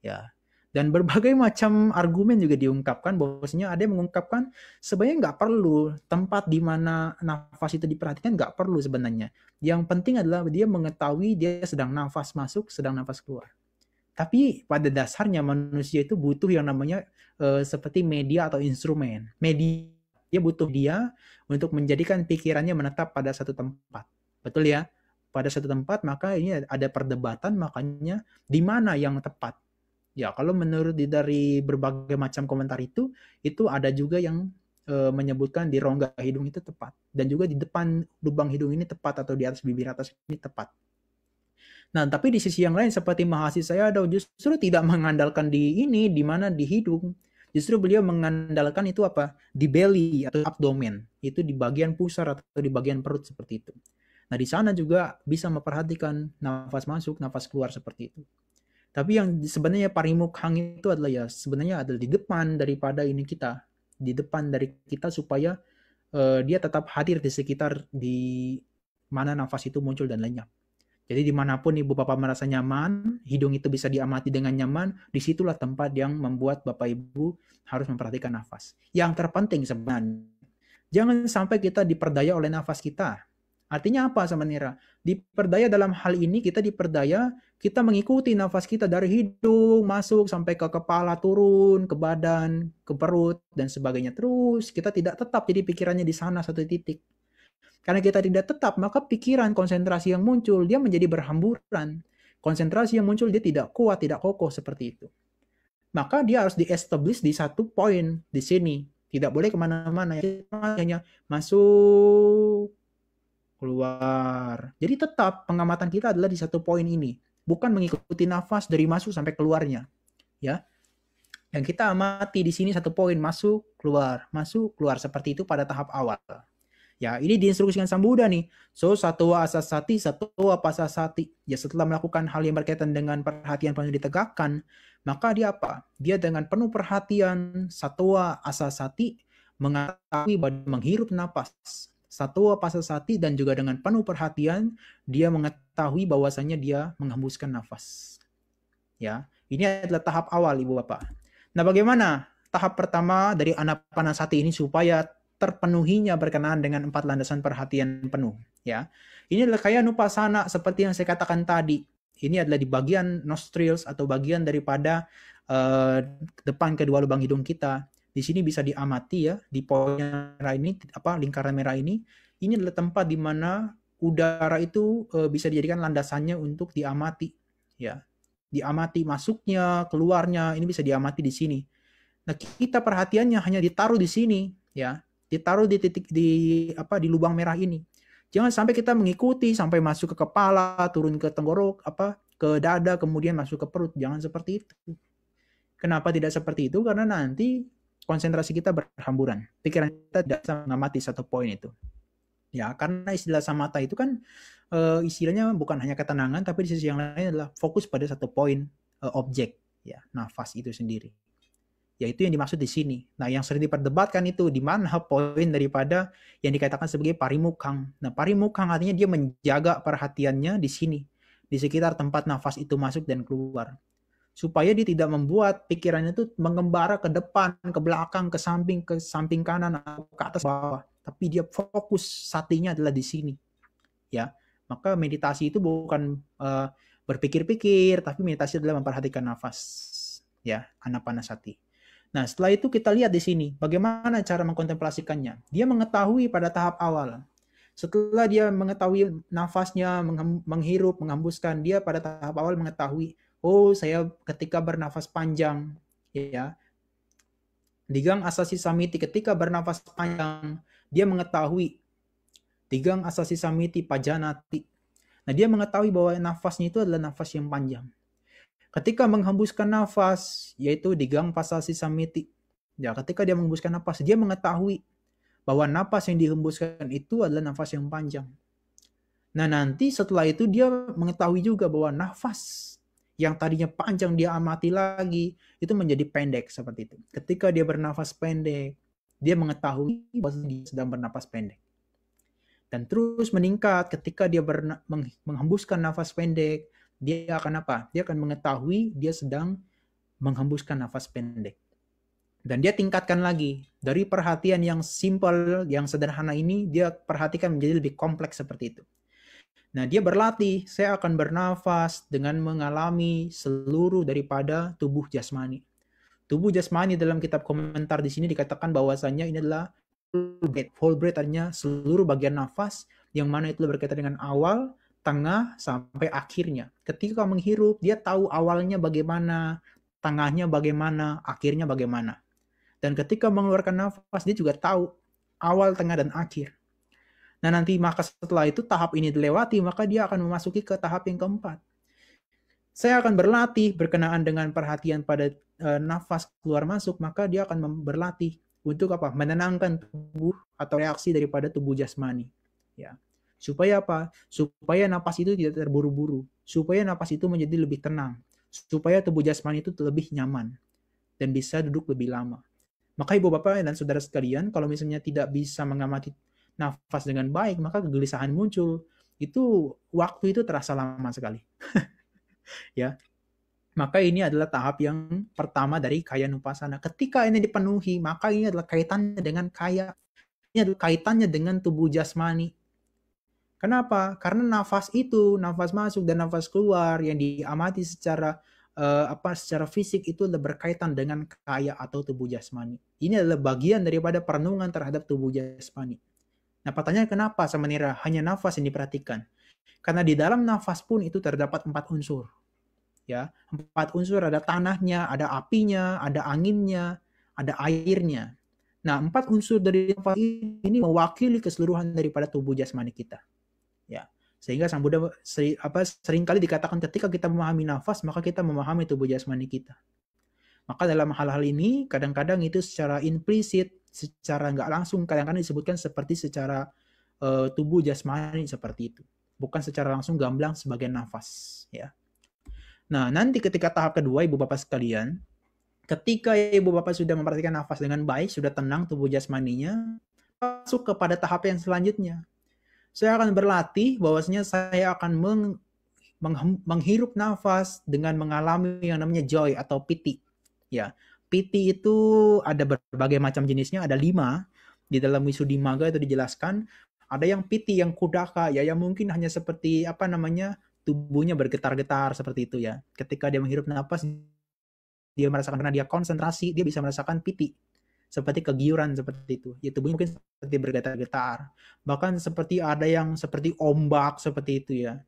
Ya. Dan berbagai macam argumen juga diungkapkan bahwasanya ada yang mengungkapkan sebenarnya nggak perlu tempat di mana nafas itu diperhatikan nggak perlu sebenarnya. Yang penting adalah dia mengetahui dia sedang nafas masuk, sedang nafas keluar. Tapi pada dasarnya manusia itu butuh yang namanya uh, seperti media atau instrumen. Media dia butuh dia untuk menjadikan pikirannya menetap pada satu tempat. Betul ya? pada satu tempat maka ini ada perdebatan makanya di mana yang tepat. Ya, kalau menurut dari berbagai macam komentar itu itu ada juga yang e, menyebutkan di rongga hidung itu tepat dan juga di depan lubang hidung ini tepat atau di atas bibir atas ini tepat. Nah, tapi di sisi yang lain seperti mahasiswa saya ada justru tidak mengandalkan di ini di mana di hidung. Justru beliau mengandalkan itu apa? Di belly atau abdomen. Itu di bagian pusar atau di bagian perut seperti itu. Nah, di sana juga bisa memperhatikan nafas masuk, nafas keluar seperti itu. Tapi yang sebenarnya parimuk hang itu adalah ya sebenarnya adalah di depan daripada ini kita, di depan dari kita supaya uh, dia tetap hadir di sekitar di mana nafas itu muncul dan lenyap. Jadi dimanapun ibu bapak merasa nyaman, hidung itu bisa diamati dengan nyaman, disitulah tempat yang membuat bapak ibu harus memperhatikan nafas. Yang terpenting sebenarnya, jangan sampai kita diperdaya oleh nafas kita. Artinya apa sama Nira? Diperdaya dalam hal ini kita diperdaya, kita mengikuti nafas kita dari hidung masuk sampai ke kepala turun, ke badan, ke perut dan sebagainya terus. Kita tidak tetap jadi pikirannya di sana satu titik. Karena kita tidak tetap, maka pikiran konsentrasi yang muncul dia menjadi berhamburan. Konsentrasi yang muncul dia tidak kuat, tidak kokoh seperti itu. Maka dia harus di di satu poin di sini. Tidak boleh kemana-mana. Hanya masuk, keluar. Jadi tetap pengamatan kita adalah di satu poin ini, bukan mengikuti nafas dari masuk sampai keluarnya. Ya. Yang kita amati di sini satu poin masuk, keluar, masuk, keluar seperti itu pada tahap awal. Ya, ini diinstruksikan Sang Buddha nih. So, satwa asasati, satwa pasasati. Ya, setelah melakukan hal yang berkaitan dengan perhatian yang ditegakkan, maka dia apa? Dia dengan penuh perhatian satwa asasati mengetahui bahwa menghirup nafas satwa pasasati dan juga dengan penuh perhatian dia mengetahui bahwasanya dia menghembuskan nafas. Ya, ini adalah tahap awal Ibu Bapak. Nah, bagaimana tahap pertama dari anak panasati ini supaya terpenuhinya berkenaan dengan empat landasan perhatian penuh, ya. Ini adalah kaya nupasana seperti yang saya katakan tadi. Ini adalah di bagian nostrils atau bagian daripada uh, depan kedua lubang hidung kita di sini bisa diamati ya di poin merah ini apa lingkaran merah ini ini adalah tempat di mana udara itu eh, bisa dijadikan landasannya untuk diamati ya diamati masuknya keluarnya ini bisa diamati di sini nah kita perhatiannya hanya ditaruh di sini ya ditaruh di titik di apa di lubang merah ini jangan sampai kita mengikuti sampai masuk ke kepala turun ke tenggorok apa ke dada kemudian masuk ke perut jangan seperti itu kenapa tidak seperti itu karena nanti konsentrasi kita berhamburan. Pikiran kita tidak bisa mengamati satu poin itu. Ya, karena istilah samata itu kan uh, istilahnya bukan hanya ketenangan, tapi di sisi yang lain adalah fokus pada satu poin uh, objek, ya, nafas itu sendiri. Ya, itu yang dimaksud di sini. Nah, yang sering diperdebatkan itu di mana poin daripada yang dikatakan sebagai parimukang. Nah, parimukang artinya dia menjaga perhatiannya di sini, di sekitar tempat nafas itu masuk dan keluar supaya dia tidak membuat pikirannya itu mengembara ke depan, ke belakang, ke samping, ke samping kanan atau ke atas bawah, tapi dia fokus satinya adalah di sini. Ya. Maka meditasi itu bukan uh, berpikir-pikir, tapi meditasi adalah memperhatikan nafas. Ya, anapanasati. Nah, setelah itu kita lihat di sini bagaimana cara mengkontemplasikannya. Dia mengetahui pada tahap awal. Setelah dia mengetahui nafasnya menghirup, menghembuskan, dia pada tahap awal mengetahui oh saya ketika bernafas panjang ya digang asasi samiti ketika bernafas panjang dia mengetahui digang asasi samiti pajanati nah dia mengetahui bahwa nafasnya itu adalah nafas yang panjang ketika menghembuskan nafas yaitu digang pasasi samiti ya ketika dia menghembuskan nafas dia mengetahui bahwa nafas yang dihembuskan itu adalah nafas yang panjang nah nanti setelah itu dia mengetahui juga bahwa nafas yang tadinya panjang dia amati lagi itu menjadi pendek seperti itu. Ketika dia bernafas pendek, dia mengetahui bahwa dia sedang bernafas pendek. Dan terus meningkat ketika dia menghembuskan nafas pendek, dia akan apa? Dia akan mengetahui dia sedang menghembuskan nafas pendek. Dan dia tingkatkan lagi dari perhatian yang simple, yang sederhana ini, dia perhatikan menjadi lebih kompleks seperti itu. Nah, dia berlatih, saya akan bernafas dengan mengalami seluruh daripada tubuh jasmani. Tubuh jasmani dalam kitab komentar di sini dikatakan bahwasannya ini adalah full breath. Full breath artinya seluruh bagian nafas yang mana itu berkaitan dengan awal, tengah, sampai akhirnya. Ketika menghirup, dia tahu awalnya bagaimana, tengahnya bagaimana, akhirnya bagaimana. Dan ketika mengeluarkan nafas, dia juga tahu awal, tengah, dan akhir. Nah, nanti maka setelah itu tahap ini dilewati, maka dia akan memasuki ke tahap yang keempat. Saya akan berlatih berkenaan dengan perhatian pada e, nafas keluar masuk, maka dia akan berlatih untuk apa? Menenangkan tubuh atau reaksi daripada tubuh jasmani. Ya. Supaya apa? Supaya nafas itu tidak terburu-buru, supaya nafas itu menjadi lebih tenang, supaya tubuh jasmani itu lebih nyaman dan bisa duduk lebih lama. Maka ibu bapak dan saudara sekalian, kalau misalnya tidak bisa mengamati nafas dengan baik, maka kegelisahan muncul. Itu waktu itu terasa lama sekali. ya. Maka ini adalah tahap yang pertama dari kaya nupasana. Ketika ini dipenuhi, maka ini adalah kaitannya dengan kaya. Ini adalah kaitannya dengan tubuh jasmani. Kenapa? Karena nafas itu, nafas masuk dan nafas keluar yang diamati secara uh, apa secara fisik itu berkaitan dengan kaya atau tubuh jasmani. Ini adalah bagian daripada perenungan terhadap tubuh jasmani. Nah, pertanyaan kenapa sama nira hanya nafas yang diperhatikan? Karena di dalam nafas pun itu terdapat empat unsur. Ya, empat unsur ada tanahnya, ada apinya, ada anginnya, ada airnya. Nah, empat unsur dari nafas ini mewakili keseluruhan daripada tubuh jasmani kita. Ya. Sehingga Sang Buddha seri, apa seringkali dikatakan ketika kita memahami nafas, maka kita memahami tubuh jasmani kita. Maka dalam hal-hal ini kadang-kadang itu secara implisit secara nggak langsung kadang-kadang disebutkan seperti secara uh, tubuh jasmani seperti itu, bukan secara langsung gamblang sebagai nafas, ya. Nah, nanti ketika tahap kedua Ibu Bapak sekalian, ketika Ibu Bapak sudah memperhatikan nafas dengan baik, sudah tenang tubuh jasmaninya, masuk kepada tahap yang selanjutnya. Saya akan berlatih bahwasanya saya akan meng, menghirup nafas dengan mengalami yang namanya joy atau piti. Ya, Piti itu ada berbagai macam jenisnya, ada lima. Di dalam Wisudimaga itu dijelaskan, ada yang piti yang kudaka, ya yang mungkin hanya seperti apa namanya tubuhnya bergetar-getar seperti itu ya. Ketika dia menghirup nafas, dia merasakan karena dia konsentrasi, dia bisa merasakan piti seperti kegiuran seperti itu. Ya tubuhnya mungkin seperti bergetar-getar. Bahkan seperti ada yang seperti ombak seperti itu ya.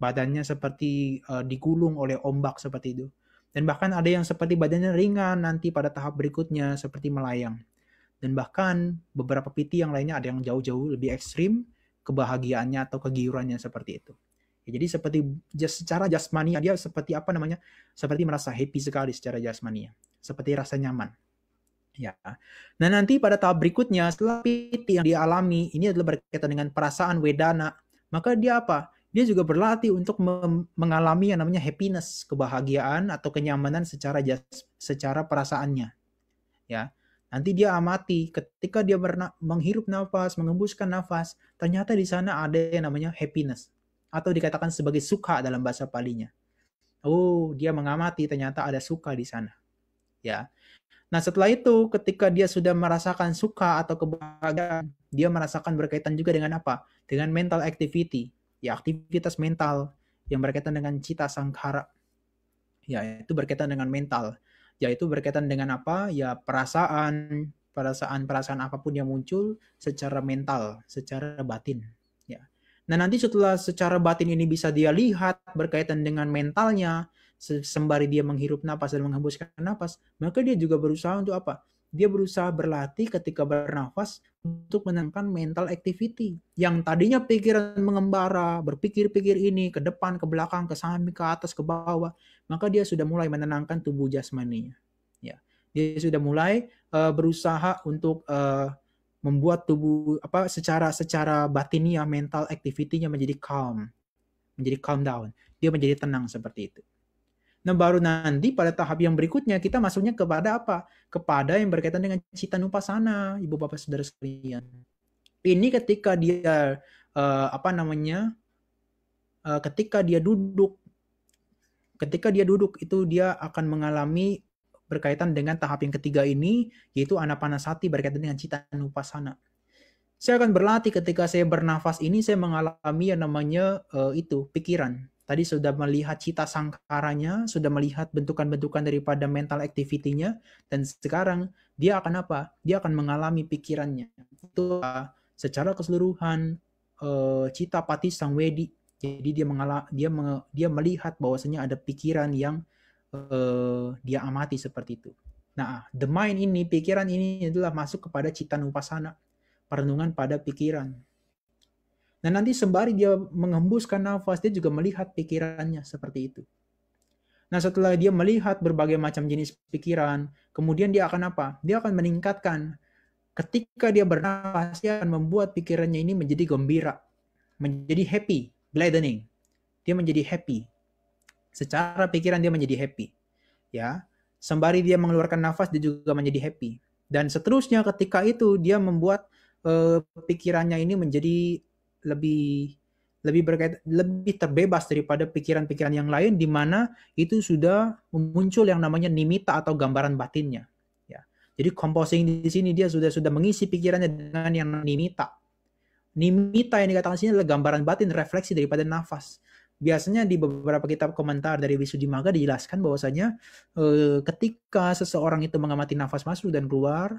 Badannya seperti uh, digulung oleh ombak seperti itu. Dan bahkan ada yang seperti badannya ringan nanti pada tahap berikutnya seperti melayang. Dan bahkan beberapa PT yang lainnya ada yang jauh-jauh lebih ekstrim kebahagiaannya atau kegiurannya seperti itu. Ya, jadi seperti secara jasmania dia seperti apa namanya? Seperti merasa happy sekali secara jasmania, seperti rasa nyaman. Ya. Nah, nanti pada tahap berikutnya setelah PT yang dialami ini adalah berkaitan dengan perasaan wedana, maka dia apa? dia juga berlatih untuk mengalami yang namanya happiness, kebahagiaan atau kenyamanan secara jas secara perasaannya. Ya. Nanti dia amati ketika dia menghirup nafas, mengembuskan nafas, ternyata di sana ada yang namanya happiness atau dikatakan sebagai suka dalam bahasa palinya. Oh, dia mengamati ternyata ada suka di sana. Ya. Nah, setelah itu ketika dia sudah merasakan suka atau kebahagiaan, dia merasakan berkaitan juga dengan apa? Dengan mental activity ya aktivitas mental yang berkaitan dengan cita sangkara. Ya, itu berkaitan dengan mental. Yaitu berkaitan dengan apa? Ya perasaan, perasaan-perasaan apapun yang muncul secara mental, secara batin. Ya. Nah nanti setelah secara batin ini bisa dia lihat berkaitan dengan mentalnya, sembari dia menghirup napas dan menghembuskan napas, maka dia juga berusaha untuk apa? dia berusaha berlatih ketika bernafas untuk menenangkan mental activity. Yang tadinya pikiran mengembara, berpikir-pikir ini ke depan, ke belakang, ke samping, ke atas, ke bawah, maka dia sudah mulai menenangkan tubuh jasmaninya. Ya, dia sudah mulai uh, berusaha untuk uh, membuat tubuh apa secara secara batinnya, mental activity-nya menjadi calm, menjadi calm down. Dia menjadi tenang seperti itu. Nah, baru nanti pada tahap yang berikutnya kita masuknya kepada apa? Kepada yang berkaitan dengan cita nupasana, Ibu Bapak Saudara sekalian. Ini ketika dia uh, apa namanya? Uh, ketika dia duduk ketika dia duduk itu dia akan mengalami berkaitan dengan tahap yang ketiga ini yaitu anapanasati berkaitan dengan cita nupasana. Saya akan berlatih ketika saya bernafas ini saya mengalami yang namanya uh, itu pikiran Tadi sudah melihat cita sangkaranya, sudah melihat bentukan-bentukan daripada mental activity-nya, dan sekarang dia akan apa? Dia akan mengalami pikirannya. Itu ah, secara keseluruhan eh, cita pati sang wedi. Jadi dia mengala dia me, dia melihat bahwasanya ada pikiran yang uh, dia amati seperti itu. Nah, ah, the mind ini, pikiran ini adalah masuk kepada cita nupasana, perenungan pada pikiran. Nah nanti sembari dia mengembuskan nafas, dia juga melihat pikirannya seperti itu. Nah setelah dia melihat berbagai macam jenis pikiran, kemudian dia akan apa? Dia akan meningkatkan. Ketika dia bernafas, dia akan membuat pikirannya ini menjadi gembira, menjadi happy, gladdening. Dia menjadi happy. Secara pikiran dia menjadi happy. Ya, sembari dia mengeluarkan nafas, dia juga menjadi happy. Dan seterusnya ketika itu dia membuat uh, pikirannya ini menjadi lebih lebih berkait lebih terbebas daripada pikiran-pikiran yang lain di mana itu sudah muncul yang namanya nimita atau gambaran batinnya ya jadi composing di sini dia sudah sudah mengisi pikirannya dengan yang nimita nimita yang dikatakan sini adalah gambaran batin refleksi daripada nafas biasanya di beberapa kitab komentar dari wisudimaga dijelaskan bahwasanya eh, ketika seseorang itu mengamati nafas masuk dan keluar,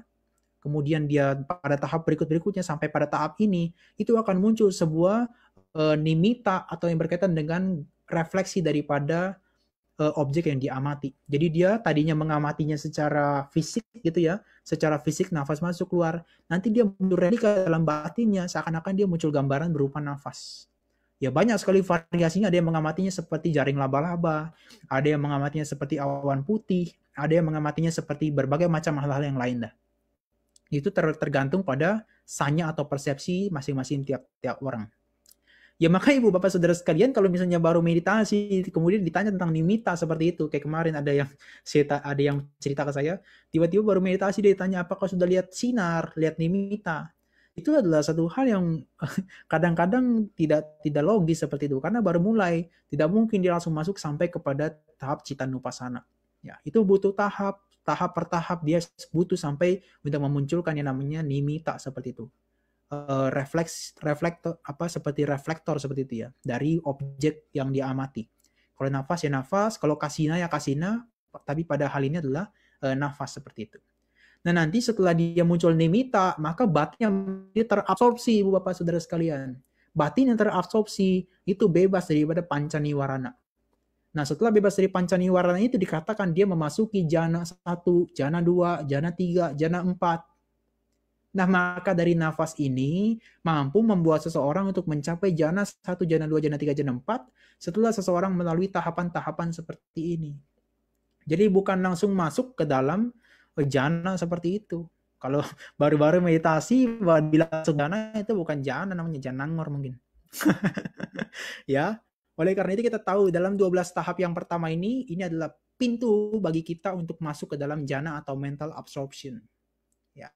kemudian dia pada tahap berikut-berikutnya sampai pada tahap ini, itu akan muncul sebuah uh, nimita atau yang berkaitan dengan refleksi daripada uh, objek yang diamati. Jadi dia tadinya mengamatinya secara fisik gitu ya, secara fisik nafas masuk keluar, nanti dia muncul ke dalam batinnya seakan-akan dia muncul gambaran berupa nafas. Ya banyak sekali variasinya, ada yang mengamatinya seperti jaring laba-laba, ada yang mengamatinya seperti awan putih, ada yang mengamatinya seperti berbagai macam hal-hal yang lain dah itu ter tergantung pada sanya atau persepsi masing-masing tiap tiap orang. Ya maka ibu bapak saudara sekalian kalau misalnya baru meditasi kemudian ditanya tentang nimita seperti itu kayak kemarin ada yang cerita ada yang cerita ke saya tiba-tiba baru meditasi dia ditanya apakah sudah lihat sinar lihat nimita itu adalah satu hal yang kadang-kadang tidak tidak logis seperti itu karena baru mulai tidak mungkin dia langsung masuk sampai kepada tahap cita nupasana ya itu butuh tahap tahap per tahap dia butuh sampai untuk memunculkan yang namanya nimita seperti itu. Uh, refleks reflektor apa seperti reflektor seperti itu ya dari objek yang diamati. Kalau nafas ya nafas, kalau kasina ya kasina, tapi pada hal ini adalah uh, nafas seperti itu. Nah nanti setelah dia muncul nimita, maka batin yang dia terabsorpsi, bapak saudara sekalian. Batin yang terabsorpsi itu bebas daripada pancaniwarana. Nah, setelah bebas dari panca niwarana itu dikatakan dia memasuki jana satu jana dua jana tiga jana empat. Nah, maka dari nafas ini mampu membuat seseorang untuk mencapai jana satu jana dua jana tiga jana empat setelah seseorang melalui tahapan-tahapan seperti ini. Jadi bukan langsung masuk ke dalam eh, jana seperti itu. Kalau baru-baru meditasi bilang jana itu bukan jana namanya janangor mungkin. ya, oleh karena itu kita tahu dalam 12 tahap yang pertama ini, ini adalah pintu bagi kita untuk masuk ke dalam jana atau mental absorption. Ya.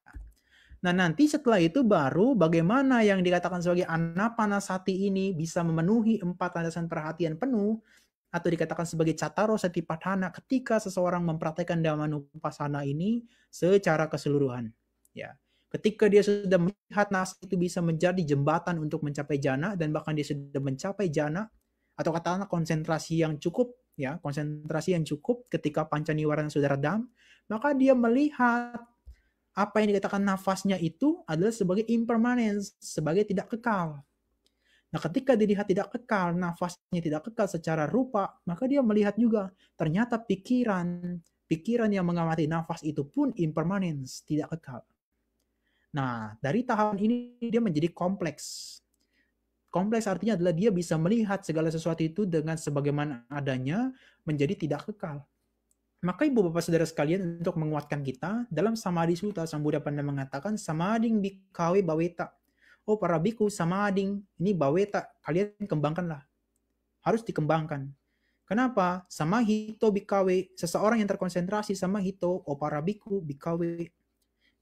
Nah nanti setelah itu baru bagaimana yang dikatakan sebagai anapanasati ini bisa memenuhi empat landasan perhatian penuh atau dikatakan sebagai cataro satipatthana ketika seseorang mempraktekkan pasana ini secara keseluruhan. Ya. Ketika dia sudah melihat nasi itu bisa menjadi jembatan untuk mencapai jana dan bahkan dia sudah mencapai jana, atau katakanlah konsentrasi yang cukup ya konsentrasi yang cukup ketika panca sudah redam maka dia melihat apa yang dikatakan nafasnya itu adalah sebagai impermanence sebagai tidak kekal Nah, ketika dilihat tidak kekal, nafasnya tidak kekal secara rupa, maka dia melihat juga ternyata pikiran, pikiran yang mengamati nafas itu pun impermanence, tidak kekal. Nah, dari tahapan ini dia menjadi kompleks. Kompleks artinya adalah dia bisa melihat segala sesuatu itu dengan sebagaimana adanya menjadi tidak kekal. Maka ibu bapak saudara sekalian untuk menguatkan kita, dalam Samadhi Sutta Sang Buddha pernah mengatakan Samading bikawe baweta. Oh para biku Samading, ini baweta, kalian kembangkanlah. Harus dikembangkan. Kenapa? Sama hito bikawe, seseorang yang terkonsentrasi sama hito, oh para biku bikawe.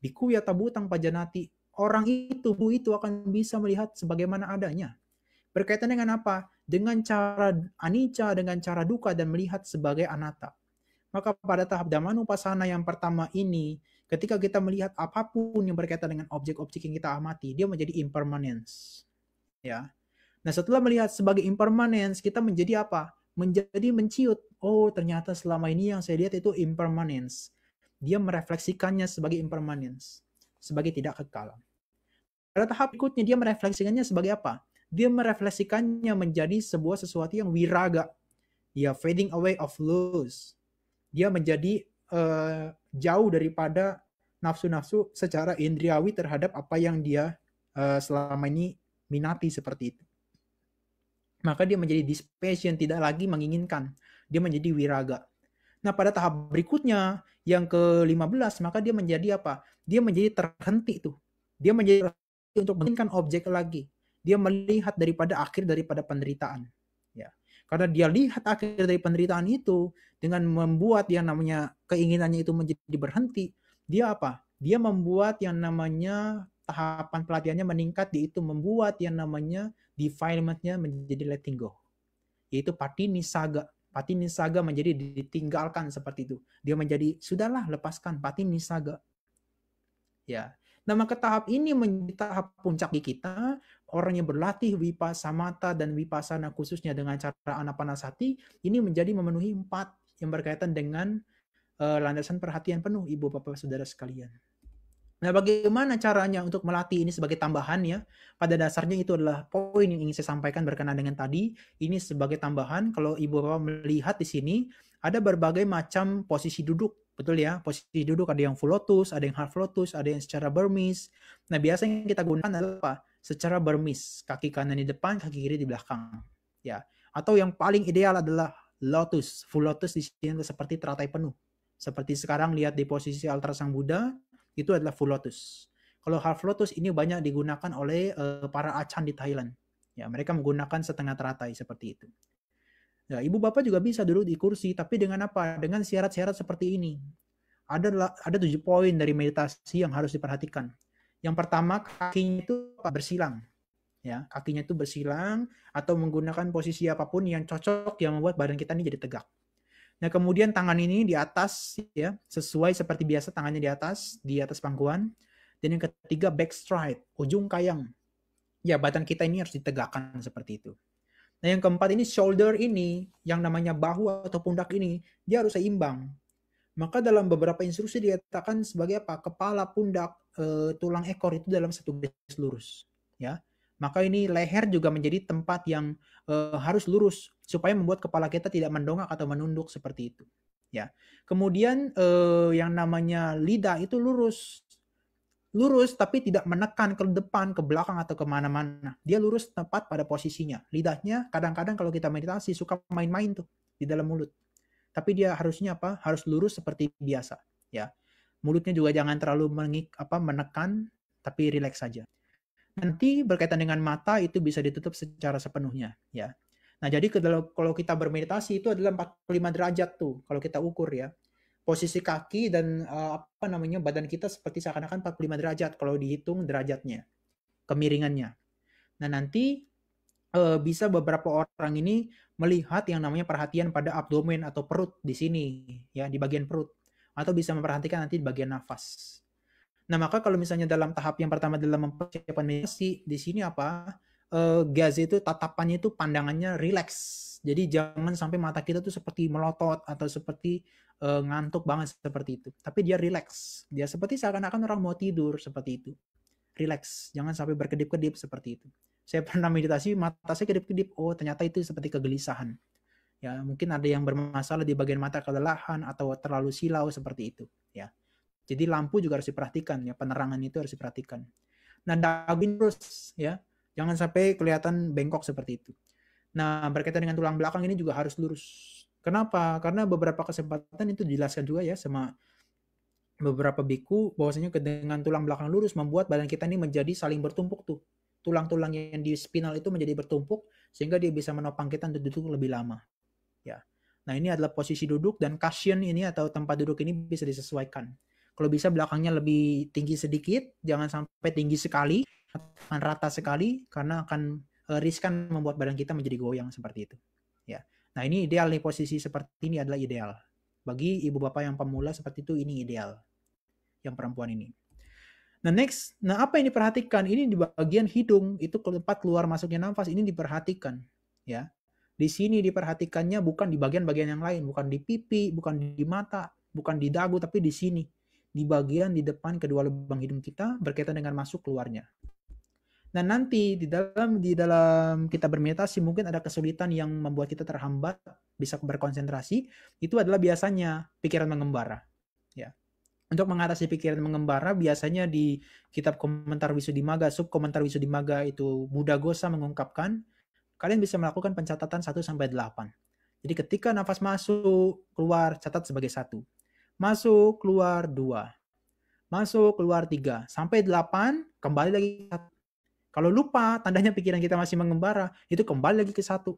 Biku ya tabutang pajanati, orang itu, bu itu akan bisa melihat sebagaimana adanya. Berkaitan dengan apa? Dengan cara anicca, dengan cara duka dan melihat sebagai anata. Maka pada tahap pasana yang pertama ini, ketika kita melihat apapun yang berkaitan dengan objek-objek yang kita amati, dia menjadi impermanence. Ya. Nah, setelah melihat sebagai impermanence, kita menjadi apa? Menjadi menciut. Oh, ternyata selama ini yang saya lihat itu impermanence. Dia merefleksikannya sebagai impermanence, sebagai tidak kekal. Pada tahap berikutnya dia merefleksikannya sebagai apa? dia merefleksikannya menjadi sebuah sesuatu yang wiraga. Ya, fading away of lose. Dia menjadi uh, jauh daripada nafsu-nafsu secara indriawi terhadap apa yang dia uh, selama ini minati seperti itu. Maka dia menjadi dispassion, tidak lagi menginginkan. Dia menjadi wiraga. Nah, pada tahap berikutnya, yang ke-15, maka dia menjadi apa? Dia menjadi terhenti tuh. Dia menjadi untuk menginginkan objek lagi dia melihat daripada akhir daripada penderitaan ya karena dia lihat akhir dari penderitaan itu dengan membuat yang namanya keinginannya itu menjadi berhenti dia apa dia membuat yang namanya tahapan pelatihannya meningkat itu membuat yang namanya defilementnya menjadi letting go yaitu pati nisaga, pati nisaga menjadi ditinggalkan seperti itu dia menjadi sudahlah lepaskan pati nisaga, ya nah maka tahap ini menjadi tahap puncak di kita orang yang berlatih wipasamata dan wipasana khususnya dengan cara anapanasati ini menjadi memenuhi empat yang berkaitan dengan uh, landasan perhatian penuh ibu bapak saudara sekalian. Nah, bagaimana caranya untuk melatih ini sebagai tambahan ya? Pada dasarnya itu adalah poin yang ingin saya sampaikan berkenaan dengan tadi. Ini sebagai tambahan kalau Ibu Bapak melihat di sini ada berbagai macam posisi duduk, betul ya? Posisi duduk ada yang full lotus, ada yang half lotus, ada yang secara Burmese. Nah, biasanya yang kita gunakan adalah apa? secara bermis, kaki kanan di depan, kaki kiri di belakang. Ya. Atau yang paling ideal adalah lotus, full lotus di sini seperti teratai penuh. Seperti sekarang lihat di posisi altar Sang Buddha, itu adalah full lotus. Kalau half lotus ini banyak digunakan oleh eh, para acan di Thailand. Ya, mereka menggunakan setengah teratai seperti itu. Ya, ibu bapak juga bisa duduk di kursi, tapi dengan apa? Dengan syarat-syarat seperti ini. Ada ada tujuh poin dari meditasi yang harus diperhatikan. Yang pertama kakinya itu bersilang, ya kakinya itu bersilang atau menggunakan posisi apapun yang cocok yang membuat badan kita ini jadi tegak. Nah kemudian tangan ini di atas ya sesuai seperti biasa tangannya di atas di atas pangkuan. Dan yang ketiga back stride ujung kayang. Ya badan kita ini harus ditegakkan seperti itu. Nah yang keempat ini shoulder ini yang namanya bahu atau pundak ini dia harus seimbang maka dalam beberapa instruksi dikatakan sebagai apa? Kepala, pundak, e, tulang ekor itu dalam satu garis lurus, ya. Maka ini leher juga menjadi tempat yang e, harus lurus supaya membuat kepala kita tidak mendongak atau menunduk seperti itu, ya. Kemudian e, yang namanya lidah itu lurus, lurus tapi tidak menekan ke depan, ke belakang atau kemana-mana. Dia lurus tepat pada posisinya. Lidahnya kadang-kadang kalau kita meditasi suka main-main tuh di dalam mulut tapi dia harusnya apa? Harus lurus seperti biasa, ya. Mulutnya juga jangan terlalu mengik, apa menekan, tapi rileks saja. Nanti berkaitan dengan mata itu bisa ditutup secara sepenuhnya, ya. Nah, jadi kalau kita bermeditasi itu adalah 45 derajat tuh kalau kita ukur ya. Posisi kaki dan eh, apa namanya badan kita seperti seakan-akan 45 derajat kalau dihitung derajatnya, kemiringannya. Nah, nanti uh, bisa beberapa orang ini melihat yang namanya perhatian pada abdomen atau perut di sini ya di bagian perut atau bisa memperhatikan nanti di bagian nafas. Nah maka kalau misalnya dalam tahap yang pertama dalam mempersiapkan meditasi di sini apa uh, eh, gaze itu tatapannya itu pandangannya relax. Jadi jangan sampai mata kita tuh seperti melotot atau seperti uh, ngantuk banget seperti itu. Tapi dia relax. Dia seperti seakan-akan orang mau tidur seperti itu. Relax, jangan sampai berkedip-kedip seperti itu saya pernah meditasi mata saya kedip-kedip oh ternyata itu seperti kegelisahan ya mungkin ada yang bermasalah di bagian mata kelelahan atau terlalu silau seperti itu ya jadi lampu juga harus diperhatikan ya penerangan itu harus diperhatikan nah daging terus ya jangan sampai kelihatan bengkok seperti itu nah berkaitan dengan tulang belakang ini juga harus lurus kenapa karena beberapa kesempatan itu dijelaskan juga ya sama beberapa biku bahwasanya dengan tulang belakang lurus membuat badan kita ini menjadi saling bertumpuk tuh tulang-tulang yang di spinal itu menjadi bertumpuk sehingga dia bisa menopang kita untuk duduk lebih lama. Ya. Nah, ini adalah posisi duduk dan cushion ini atau tempat duduk ini bisa disesuaikan. Kalau bisa belakangnya lebih tinggi sedikit, jangan sampai tinggi sekali, akan rata sekali karena akan eh, riskan membuat badan kita menjadi goyang seperti itu. Ya. Nah, ini ideal nih posisi seperti ini adalah ideal. Bagi ibu bapak yang pemula seperti itu ini ideal. Yang perempuan ini. Nah next, nah apa yang diperhatikan? Ini di bagian hidung itu tempat keluar masuknya nafas ini diperhatikan, ya. Di sini diperhatikannya bukan di bagian-bagian yang lain, bukan di pipi, bukan di mata, bukan di dagu, tapi di sini di bagian di depan kedua lubang hidung kita berkaitan dengan masuk keluarnya. Nah nanti di dalam di dalam kita bermeditasi mungkin ada kesulitan yang membuat kita terhambat bisa berkonsentrasi itu adalah biasanya pikiran mengembara ya untuk mengatasi pikiran mengembara biasanya di kitab komentar Wisudimaga, sub komentar Wisudimaga itu Buddha Gosa mengungkapkan, kalian bisa melakukan pencatatan 1 sampai 8. Jadi ketika nafas masuk, keluar, catat sebagai satu. Masuk, keluar, dua. Masuk, keluar, tiga. Sampai delapan, kembali lagi satu. Kalau lupa, tandanya pikiran kita masih mengembara, itu kembali lagi ke satu.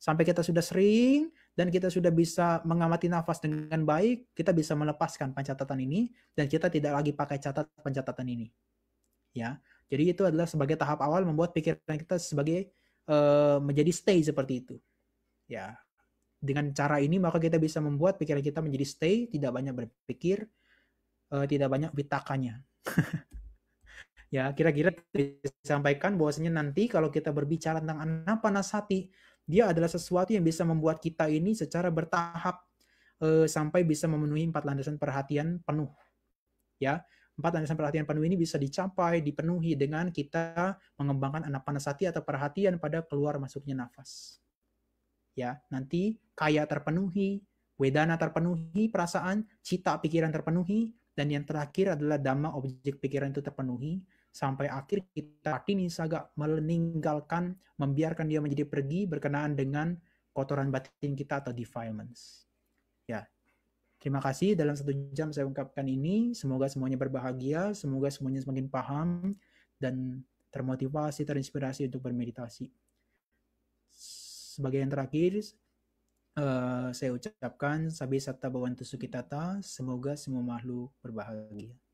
Sampai kita sudah sering, dan kita sudah bisa mengamati nafas dengan baik, kita bisa melepaskan pencatatan ini dan kita tidak lagi pakai catat pencatatan ini. Ya. Jadi itu adalah sebagai tahap awal membuat pikiran kita sebagai uh, menjadi stay seperti itu. Ya. Dengan cara ini maka kita bisa membuat pikiran kita menjadi stay, tidak banyak berpikir, uh, tidak banyak bitakannya. ya kira-kira disampaikan bahwasanya nanti kalau kita berbicara tentang anapanasati dia adalah sesuatu yang bisa membuat kita ini secara bertahap eh, sampai bisa memenuhi empat landasan perhatian penuh. Ya, empat landasan perhatian penuh ini bisa dicapai, dipenuhi dengan kita mengembangkan anak panas hati atau perhatian pada keluar masuknya nafas. Ya, nanti kaya terpenuhi, wedana terpenuhi, perasaan, cita pikiran terpenuhi, dan yang terakhir adalah dhamma objek pikiran itu terpenuhi, sampai akhir kita ini Saga meninggalkan, membiarkan dia menjadi pergi berkenaan dengan kotoran batin kita atau defilements. Ya, terima kasih dalam satu jam saya ungkapkan ini. Semoga semuanya berbahagia, semoga semuanya semakin paham dan termotivasi, terinspirasi untuk bermeditasi. Sebagai yang terakhir, eh, saya ucapkan sabi satta bawantu sukitata, semoga semua makhluk berbahagia.